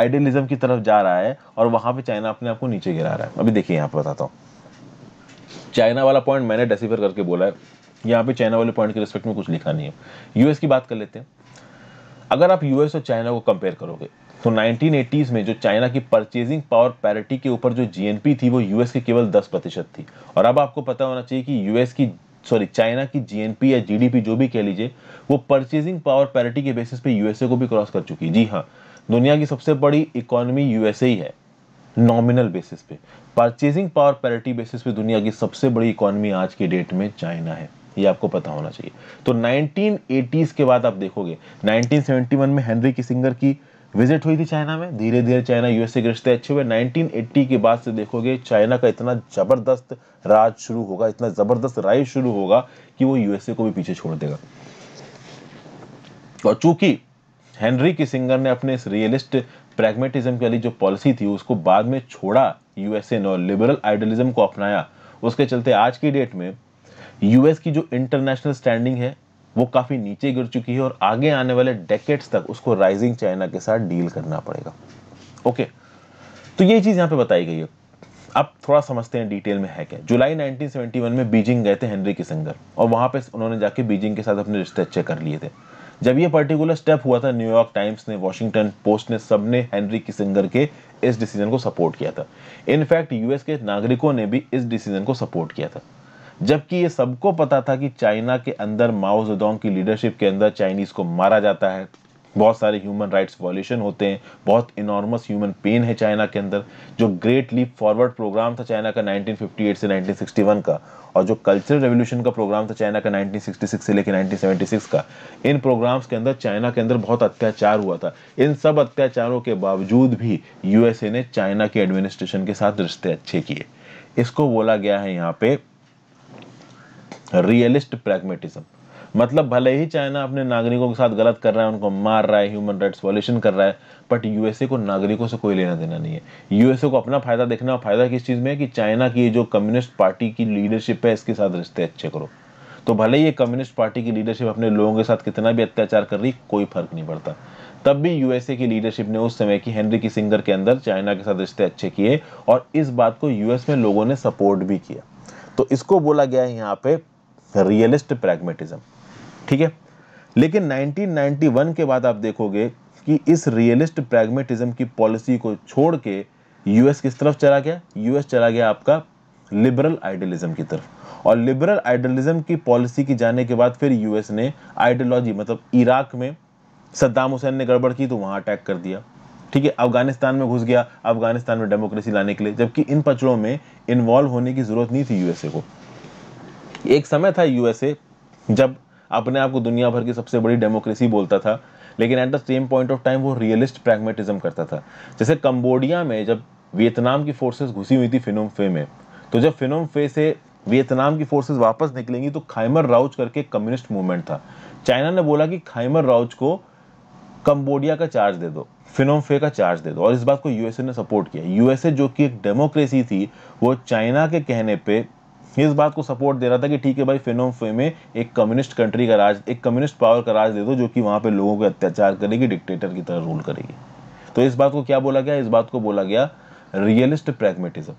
आइडियलिज्म की तरफ जा रहा है और वहां पे चाइना अपने आप को नीचे गिरा रहा है अभी देखिए यहाँ पे बताता हूँ चाइना वाला पॉइंट मैंने डेसीफर करके बोला है यहाँ पे चाइना वाले पॉइंट के रिस्पेक्ट में कुछ लिखा नहीं है यूएस की बात कर लेते हैं अगर आप यूएस और चाइना को कंपेयर करोगे तो 1980s में जो चाइना की परचेजिंग पावर पैरिटी के ऊपर जो जीएनपी थी वो यूएस के केवल 10 प्रतिशत थी और अब आपको पता होना चाहिए कि यूएस की सॉरी चाइना की जीएनपी या जीडीपी जो भी कह लीजिए वो परचेजिंग पावर पैरिटी के बेसिस पे यूएसए को भी क्रॉस कर चुकी है जी हाँ दुनिया की सबसे बड़ी इकोनॉमी यूएसए ही है नॉमिनल बेसिस पे परचेजिंग पावर पैरिटी बेसिस पे दुनिया की सबसे बड़ी इकोनॉमी आज के डेट में चाइना है ये आपको पता होना चाहिए तो नाइनटीन के बाद आप देखोगे नाइनटीन में हेनरी किसिंगर की विजिट हुई थी चाइना में धीरे धीरे चाइना यूएसए के रिश्ते अच्छे हुए 1980 के बाद से देखोगे चाइना का इतना ज़बरदस्त राज शुरू होगा इतना ज़बरदस्त राइज शुरू होगा कि वो यूएसए को भी पीछे छोड़ देगा और चूंकि हेनरी किसिंगर ने अपने इस रियलिस्ट की वाली जो पॉलिसी थी उसको बाद में छोड़ा यूएसए ने और लिबरल आइडियलिज्म को अपनाया उसके चलते आज की डेट में यूएस की जो इंटरनेशनल स्टैंडिंग है वो काफ़ी नीचे गिर चुकी है और आगे आने वाले डेकेट्स तक उसको राइजिंग चाइना के साथ डील करना पड़ेगा ओके तो ये चीज़ यहां पे बताई गई है अब थोड़ा समझते हैं डिटेल में है क्या जुलाई 1971 में बीजिंग गए थे हेनरी किसंगर और वहां पे उन्होंने जाके बीजिंग के साथ अपने रिश्ते अच्छे कर लिए थे जब ये पर्टिकुलर स्टेप हुआ था न्यूयॉर्क टाइम्स ने वॉशिंगटन पोस्ट ने सब ने हेनरी किसंगर के इस डिसीजन को सपोर्ट किया था इनफैक्ट यूएस के नागरिकों ने भी इस डिसीजन को सपोर्ट किया था जबकि ये सबको पता था कि चाइना के अंदर माओ जेडोंग की लीडरशिप के अंदर चाइनीज़ को मारा जाता है बहुत सारे ह्यूमन राइट्स वॉल्यूशन होते हैं बहुत इनॉर्मस ह्यूमन पेन है चाइना के अंदर जो ग्रेट लीप फॉरवर्ड प्रोग्राम था चाइना का 1958 से 1961 का और जो कल्चरल रेवोल्यूशन का प्रोग्राम था चाइना का 1966 से लेकर 1976 का इन प्रोग्राम्स के अंदर चाइना के अंदर बहुत अत्याचार हुआ था इन सब अत्याचारों के बावजूद भी यूएसए ने चाइना के एडमिनिस्ट्रेशन के साथ रिश्ते अच्छे किए इसको बोला गया है यहाँ पे रियलिस्ट प्रैग्मेटिज्म मतलब भले ही चाइना अपने नागरिकों के साथ गलत कर रहा है उनको मार रहा है ह्यूमन राइट्स वॉल्यूशन कर रहा है बट यूएसए को नागरिकों से कोई लेना देना नहीं है यूएसए को अपना फायदा देखना और फायदा किस चीज़ में है कि चाइना की जो कम्युनिस्ट पार्टी की लीडरशिप है इसके साथ रिश्ते अच्छे करो तो भले ही ये कम्युनिस्ट पार्टी की लीडरशिप अपने लोगों के साथ कितना भी अत्याचार कर रही कोई फर्क नहीं पड़ता तब भी यूएसए की लीडरशिप ने उस समय की हेनरी की सिंगर के अंदर चाइना के साथ रिश्ते अच्छे किए और इस बात को यूएस में लोगों ने सपोर्ट भी किया तो इसको बोला गया है यहाँ पे रियलिस्ट प्रैग्मेटिज्म ठीक है लेकिन 1991 के बाद आप देखोगे कि इस रियलिस्ट प्रैग्मेटिज्म की पॉलिसी को छोड़ के यूएस किस तरफ चला गया यूएस चला गया आपका लिबरल आइडियलिज्म की तरफ और लिबरल आइडियलिज्म की पॉलिसी की जाने के बाद फिर यूएस ने आइडियोलॉजी मतलब इराक में सद्दाम हुसैन ने गड़बड़ की तो वहां अटैक कर दिया ठीक है अफगानिस्तान में घुस गया अफगानिस्तान में डेमोक्रेसी लाने के लिए जबकि इन पचड़ों में इन्वॉल्व होने की जरूरत नहीं थी यूएसए को एक समय था यूएसए जब अपने आप को दुनिया भर की सबसे बड़ी डेमोक्रेसी बोलता था लेकिन at the same point of time वो रियलिस्ट प्रैग्मेटिज्म करता था जैसे कंबोडिया में जब वियतनाम की फोर्सेस घुसी हुई थी फिनोम फे में तो जब फिनोम फे से वियतनाम की फोर्सेस वापस निकलेंगी तो खाइमर राउच करके कम्युनिस्ट मूवमेंट था चाइना ने बोला कि खाइमर राउच को कंबोडिया का चार्ज दे दो फिनोम फे का चार्ज दे दो और इस बात को यूएसए ने सपोर्ट किया यूएसए जो कि एक डेमोक्रेसी थी वो चाइना के कहने पर इस बात को सपोर्ट दे रहा था कि ठीक है भाई फे में एक कम्युनिस्ट कंट्री का राज एक कम्युनिस्ट पावर का राज दे दो जो कि वहाँ पे लोगों के अत्याचार करेगी डिक्टेटर की तरह रूल करेगी तो इस बात को क्या बोला गया इस बात को बोला गया रियलिस्ट प्रैग्मेटिज्म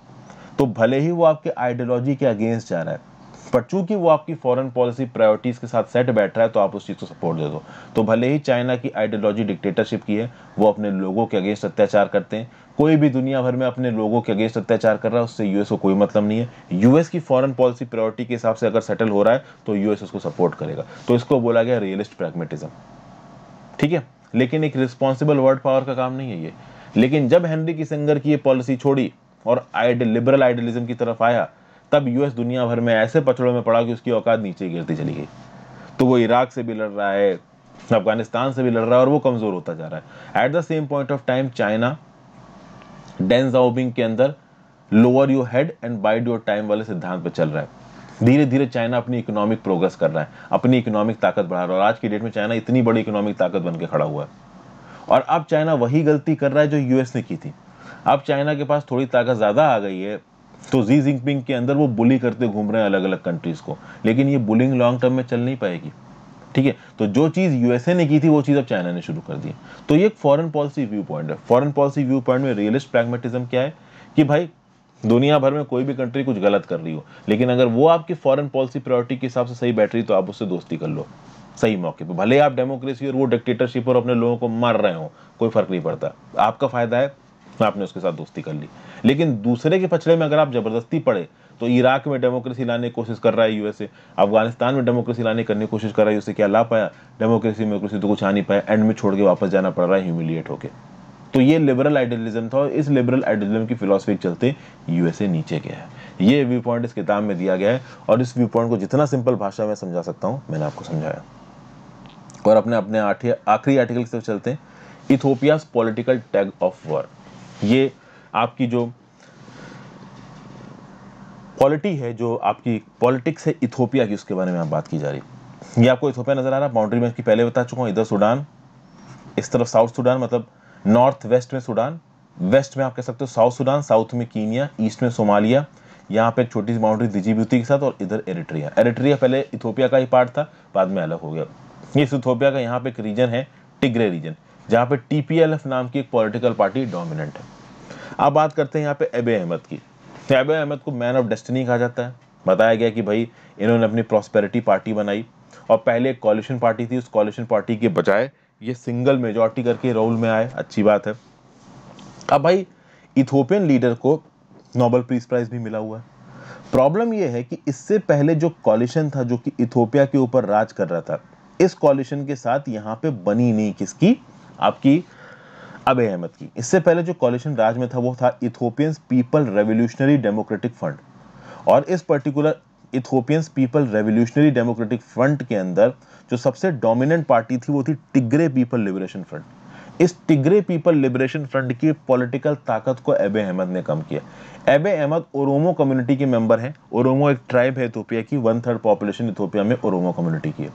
तो भले ही वो आपके आइडियोलॉजी के अगेंस्ट जा रहा है पर चूंकि वो आपकी फॉरेन पॉलिसी प्रायोरिटीज के साथ सेट बैठ रहा है तो आप उस चीज़ को सपोर्ट दे दो तो भले ही चाइना की आइडियोलॉजी डिक्टेटरशिप की है वो अपने लोगों के अगेंस्ट अत्याचार करते हैं कोई भी दुनिया भर में अपने लोगों के अगेंस्ट अत्याचार कर रहा है उससे यूएस को कोई मतलब नहीं है यूएस की फॉरेन पॉलिसी प्रायोरिटी के हिसाब से अगर सेटल हो रहा है तो यूएस उसको सपोर्ट करेगा तो इसको बोला गया रियलिस्ट प्रैग्मेटिज्म ठीक है लेकिन एक रिस्पॉन्सिबल वर्ल्ड पावर का काम नहीं है ये लेकिन जब हेनरी किसिंगर की ये पॉलिसी छोड़ी और आइडल लिबरल आइडियलिज्म की तरफ आया तब यूएस दुनिया भर में ऐसे पचड़ों में पड़ा कि उसकी औकात नीचे गिरती चली गई तो वो इराक से भी लड़ रहा है अफगानिस्तान से भी लड़ रहा है और वो कमज़ोर होता जा रहा है at the same point of time China Deng Xiaoping के अंदर lower your head and bide your time वाले सिद्धांत पर चल रहा है धीरे धीरे चाइना अपनी इकोनॉमिक प्रोग्रेस कर रहा है अपनी इकोनॉमिक ताकत बढ़ा रहा है और आज की डेट में चाइना इतनी बड़ी इकोनॉमिक ताकत बन के खड़ा हुआ है और अब चाइना वही गलती कर रहा है जो यूएस ने की थी अब चाइना के पास थोड़ी ताकत ज़्यादा आ गई है तो जी जिंगपिंग के अंदर वो बुली करते घूम रहे हैं अलग अलग कंट्रीज़ को लेकिन ये बुलिंग लॉन्ग टर्म में चल नहीं पाएगी ठीक है तो जो चीज़ यूएसए ने की थी वो चीज़ अब चाइना ने शुरू कर दी तो ये एक फॉरन पॉलिसी व्यू पॉइंट है फॉरन पॉलिसी व्यू पॉइंट में रियलिस्ट प्रैग्मेटिज्म क्या है कि भाई दुनिया भर में कोई भी कंट्री कुछ गलत कर रही हो लेकिन अगर वो आपकी फॉरेन पॉलिसी प्रायोरिटी के हिसाब से सही बैठ रही तो आप उससे दोस्ती कर लो सही मौके पर भले आप डेमोक्रेसी और वो डिक्टेटरशिप और अपने लोगों को मार रहे हो कोई फर्क नहीं पड़ता आपका फायदा है आपने उसके साथ दोस्ती कर ली लेकिन दूसरे के पछड़े में अगर आप जबरदस्ती पड़े तो इराक में डेमोक्रेसी लाने की कोशिश कर रहा है यूएसए अफगानिस्तान में डेमोक्रेसी लाने करने की कोशिश कर रहा है यूएसए क्या ला पाया डेमोक्रेसी डेमोक्रेसी तो कुछ आ नहीं पाया एंड में छोड़ के वापस जाना पड़ रहा है ह्यूमिलिएट होकर तो ये लिबरल आइडियलिज्म था और इस लिबरल आइडियलिज्म की फिलोसफी चलते यूएसए नीचे गया है ये व्यू पॉइंट इस किताब में दिया गया है और इस व्यू पॉइंट को जितना सिंपल भाषा में समझा सकता हूँ मैंने आपको समझाया और अपने अपने आखिरी आर्टिकल की तरफ चलते हैं Ethiopia's political tug of war ये आपकी जो पॉलिटी है जो आपकी पॉलिटिक्स है इथोपिया की उसके बारे में आप बात की जा रही ये आपको इथोपिया नजर आ रहा है बाउंड्री में इसकी पहले बता चुका हूँ इधर सूडान इस तरफ साउथ सूडान मतलब नॉर्थ वेस्ट में सूडान वेस्ट में आप कह सकते हो साउथ सूडान साउथ में कीनिया ईस्ट में सोमालिया यहाँ पे एक छोटी सी बाउंड्री दिजीब्यूती के साथ और इधर एरिट्रिया एरिट्रिया पहले इथोपिया का ही पार्ट था बाद में अलग हो गया ये इथोपिया का यहाँ पे एक रीजन है टिग्रे रीजन जहाँ पे टीपीएलएफ नाम की एक पॉलिटिकल पार्टी डोमिनेंट है अब बात करते हैं यहाँ पे एबे अहमद की फैब अहमद को मैन ऑफ डेस्टिनी कहा जाता है बताया गया कि भाई इन्होंने अपनी प्रॉस्पेरिटी पार्टी बनाई और पहले एक कॉलिशन पार्टी थी उस कॉलिशन पार्टी के बजाय ये सिंगल मेजोरिटी करके रोल में आए अच्छी बात है अब भाई इथोपियन लीडर को नोबल पीस प्राइज भी मिला हुआ है प्रॉब्लम यह है कि इससे पहले जो कॉलिशन था जो कि इथोपिया के ऊपर राज कर रहा था इस कॉलिशन के साथ यहाँ पे बनी नहीं किसकी आपकी अब अहमद की इससे पहले जो कॉलेशन राज में था वो था Ethiopians People Revolutionary Democratic Front और इस particular Ethiopians People Revolutionary Democratic Front के अंदर जो सबसे डोमिनेंट पार्टी थी वो थी टिग्रे पीपल लिबरेशन फ्रंट इस टिग्रे पीपल लिबरेशन फ्रंट की पॉलिटिकल ताकत को एबे अहमद ने कम किया एबे अहमद ओरोमो कम्युनिटी के मेंबर हैं ओरोमो एक ट्राइब है इथोपिया की वन थर्ड पॉपुलेशन इथोपिया में ओरोमो कम्युनिटी की है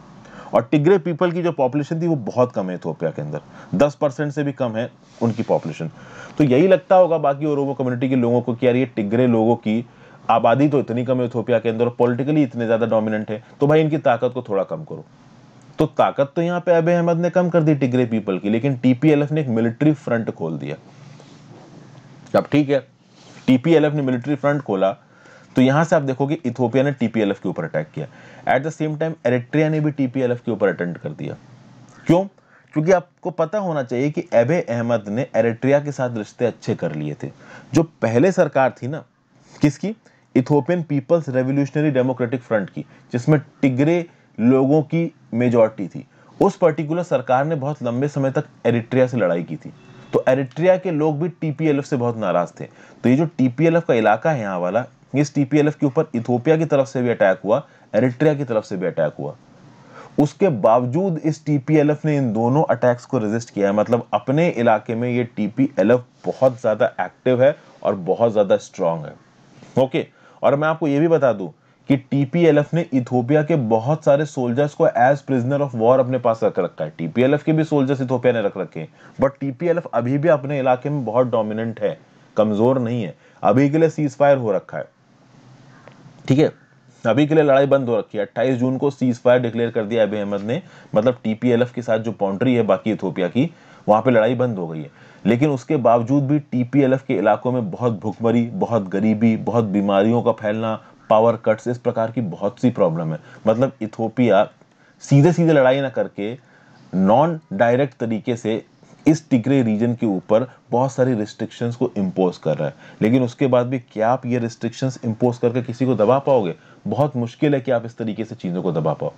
और टिग्रे पीपल की जो पॉपुलेशन थी वो बहुत कम है इथोपिया के अंदर दस परसेंट से भी कम है उनकी पॉपुलेशन तो यही लगता होगा बाकी ओरोमो कम्युनिटी के लोगों को कि यार ये टिग्रे लोगों की आबादी तो इतनी कम है इथोपिया के अंदर और पॉलिटिकली इतने ज़्यादा डोमिनेंट है तो भाई इनकी ताकत को थोड़ा कम करो तो ताकत तो यहाँ पे अब अहमद ने कम कर दी टिग्रे पीपल की लेकिन टीपीएलएफ ने एक मिलिट्री फ्रंट खोल दिया अब ठीक है टीपीएलएफ ने मिलिट्री फ्रंट खोला तो यहां से आप देखोगे इथोपिया ने टीपीएलएफ के ऊपर अटैक किया at the same time Eritrea ने भी टीपीएलएफ के ऊपर अटेंड कर दिया क्यों क्योंकि आपको पता होना चाहिए कि एबे अहमद ने एरेट्रिया के साथ रिश्ते अच्छे कर लिए थे जो पहले सरकार थी ना किसकी Ethiopian Peoples Revolutionary Democratic Front की जिसमें टिगरे लोगों की मेजोरिटी थी उस पर्टिकुलर सरकार ने बहुत लंबे समय तक एरिट्रिया से लड़ाई की थी तो एरिट्रिया के लोग भी टीपीएलएफ से बहुत नाराज थे तो ये जो टीपीएलएफ का इलाका है यहाँ वाला इस टीपीएलएफ के ऊपर इथोपिया की तरफ से भी अटैक हुआ एरिट्रिया की तरफ से भी अटैक हुआ उसके बावजूद इस टीपीएलएफ ने इन दोनों अटैक्स को रेजिस्ट किया है मतलब अपने इलाके में ये टीपीएलएफ बहुत ज़्यादा एक्टिव है और बहुत ज़्यादा स्ट्रांग है ओके और मैं आपको ये भी बता दूं कि टीपीएलएफ ने इथोपिया के बहुत सारे सोल्जर्स को एज प्रिजनर ऑफ वॉर अपने पास रख रखा है टीपीएलएफ के भी सोल्जर्स इथोपिया ने रख रखे हैं बट टीपीएलएफ अभी भी अपने इलाके में बहुत डोमिनेंट है कमज़ोर नहीं है अभी के लिए सीज फायर हो रखा है ठीक है अभी के लिए लड़ाई बंद हो रखी है अट्ठाईस जून को सीज फायर डिक्लेयर कर दिया अभी अहमद ने मतलब टीपीएलएफ के साथ जो बाउंड्री है बाकी इथोपिया की वहां पे लड़ाई बंद हो गई है लेकिन उसके बावजूद भी टीपीएलएफ के इलाकों में बहुत भुखमरी बहुत गरीबी बहुत बीमारियों का फैलना पावर कट्स इस प्रकार की बहुत सी प्रॉब्लम है मतलब इथोपिया सीधे सीधे लड़ाई ना करके नॉन डायरेक्ट तरीके से इस टिगरे रीजन के ऊपर बहुत सारी रिस्ट्रिक्शंस को इम्पोज कर रहा है लेकिन उसके बाद भी क्या आप ये रिस्ट्रिक्शंस इम्पोज करके किसी को दबा पाओगे बहुत मुश्किल है कि आप इस तरीके से चीज़ों को दबा पाओ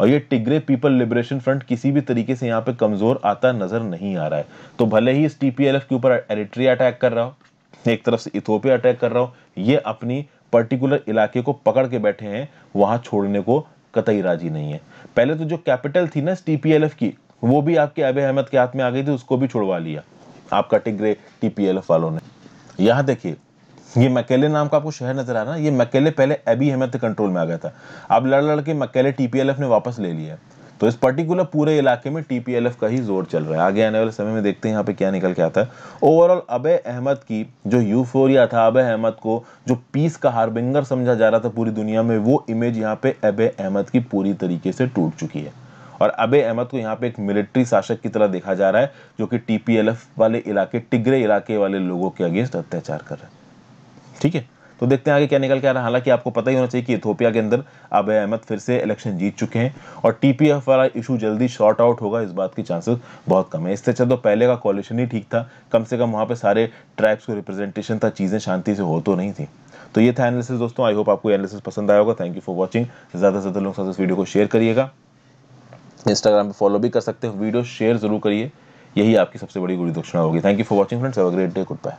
और ये टिग्रे पीपल लिबरेशन फ्रंट किसी भी तरीके से यहाँ पे कमज़ोर आता नज़र नहीं आ रहा है तो भले ही इस टी के ऊपर एरिट्रिया अटैक कर रहा हो एक तरफ से इथोपिया अटैक कर रहा हो ये अपनी पर्टिकुलर इलाके को पकड़ के बैठे हैं वहाँ छोड़ने को कतई राजी नहीं है पहले तो जो कैपिटल थी ना इस की वो भी आपके अब अहमद के हाथ में आ गई थी उसको भी छुड़वा लिया आपका टिग्रे टीपीएलएफ वालों ने यहाँ देखिए ये मकेले नाम का आपको शहर नजर आ रहा है ये मकेले पहले अभी अहमद के कंट्रोल में आ गया था अब लड़ लड़ के मकेले टीपीएलएफ ने वापस ले लिया तो इस पर्टिकुलर पूरे इलाके में टीपीएलएफ का ही जोर चल रहा है आगे आने वाले समय में देखते हैं यहाँ पे क्या निकल के आता है ओवरऑल अबे अहमद की जो यूफोरिया था अबे अहमद को जो पीस का हारबिंगर समझा जा रहा था पूरी दुनिया में वो इमेज यहाँ पे अबे अहमद की पूरी तरीके से टूट चुकी है और अबे अहमद को यहाँ पे एक मिलिट्री शासक की तरह देखा जा रहा है जो कि टीपीएलएफ वाले इलाके टिगरे इलाके वाले लोगों के अगेंस्ट अत्याचार कर रहे हैं ठीक है तो देखते हैं आगे क्या निकल के आ रहा है हालांकि आपको पता ही होना चाहिए कि इथोपिया के अंदर अब अहमद फिर से इलेक्शन जीत चुके हैं और टीपीएफ वाला इशू जल्दी शॉर्ट आउट होगा इस बात की चांसेस बहुत कम है इससे चलो पहले का कॉलेशन ही ठीक था कम से कम वहाँ पर सारे ट्राइब्स को रिप्रेजेंटेशन था चीज़ें शांति से हो तो नहीं थी तो ये था एनालिसिस दोस्तों आई होप आपको एनालिसिस पसंद आया होगा थैंक यू फॉर वॉचिंग ज़्यादा से ज़्यादा लोग इस वीडियो को शेयर करिएगा इंस्टाग्राम पे फॉलो भी कर सकते हो वीडियो शेयर जरूर करिए यही आपकी सबसे बड़ी गुरु दक्षिणा होगी thank you for watching friends a great day good bye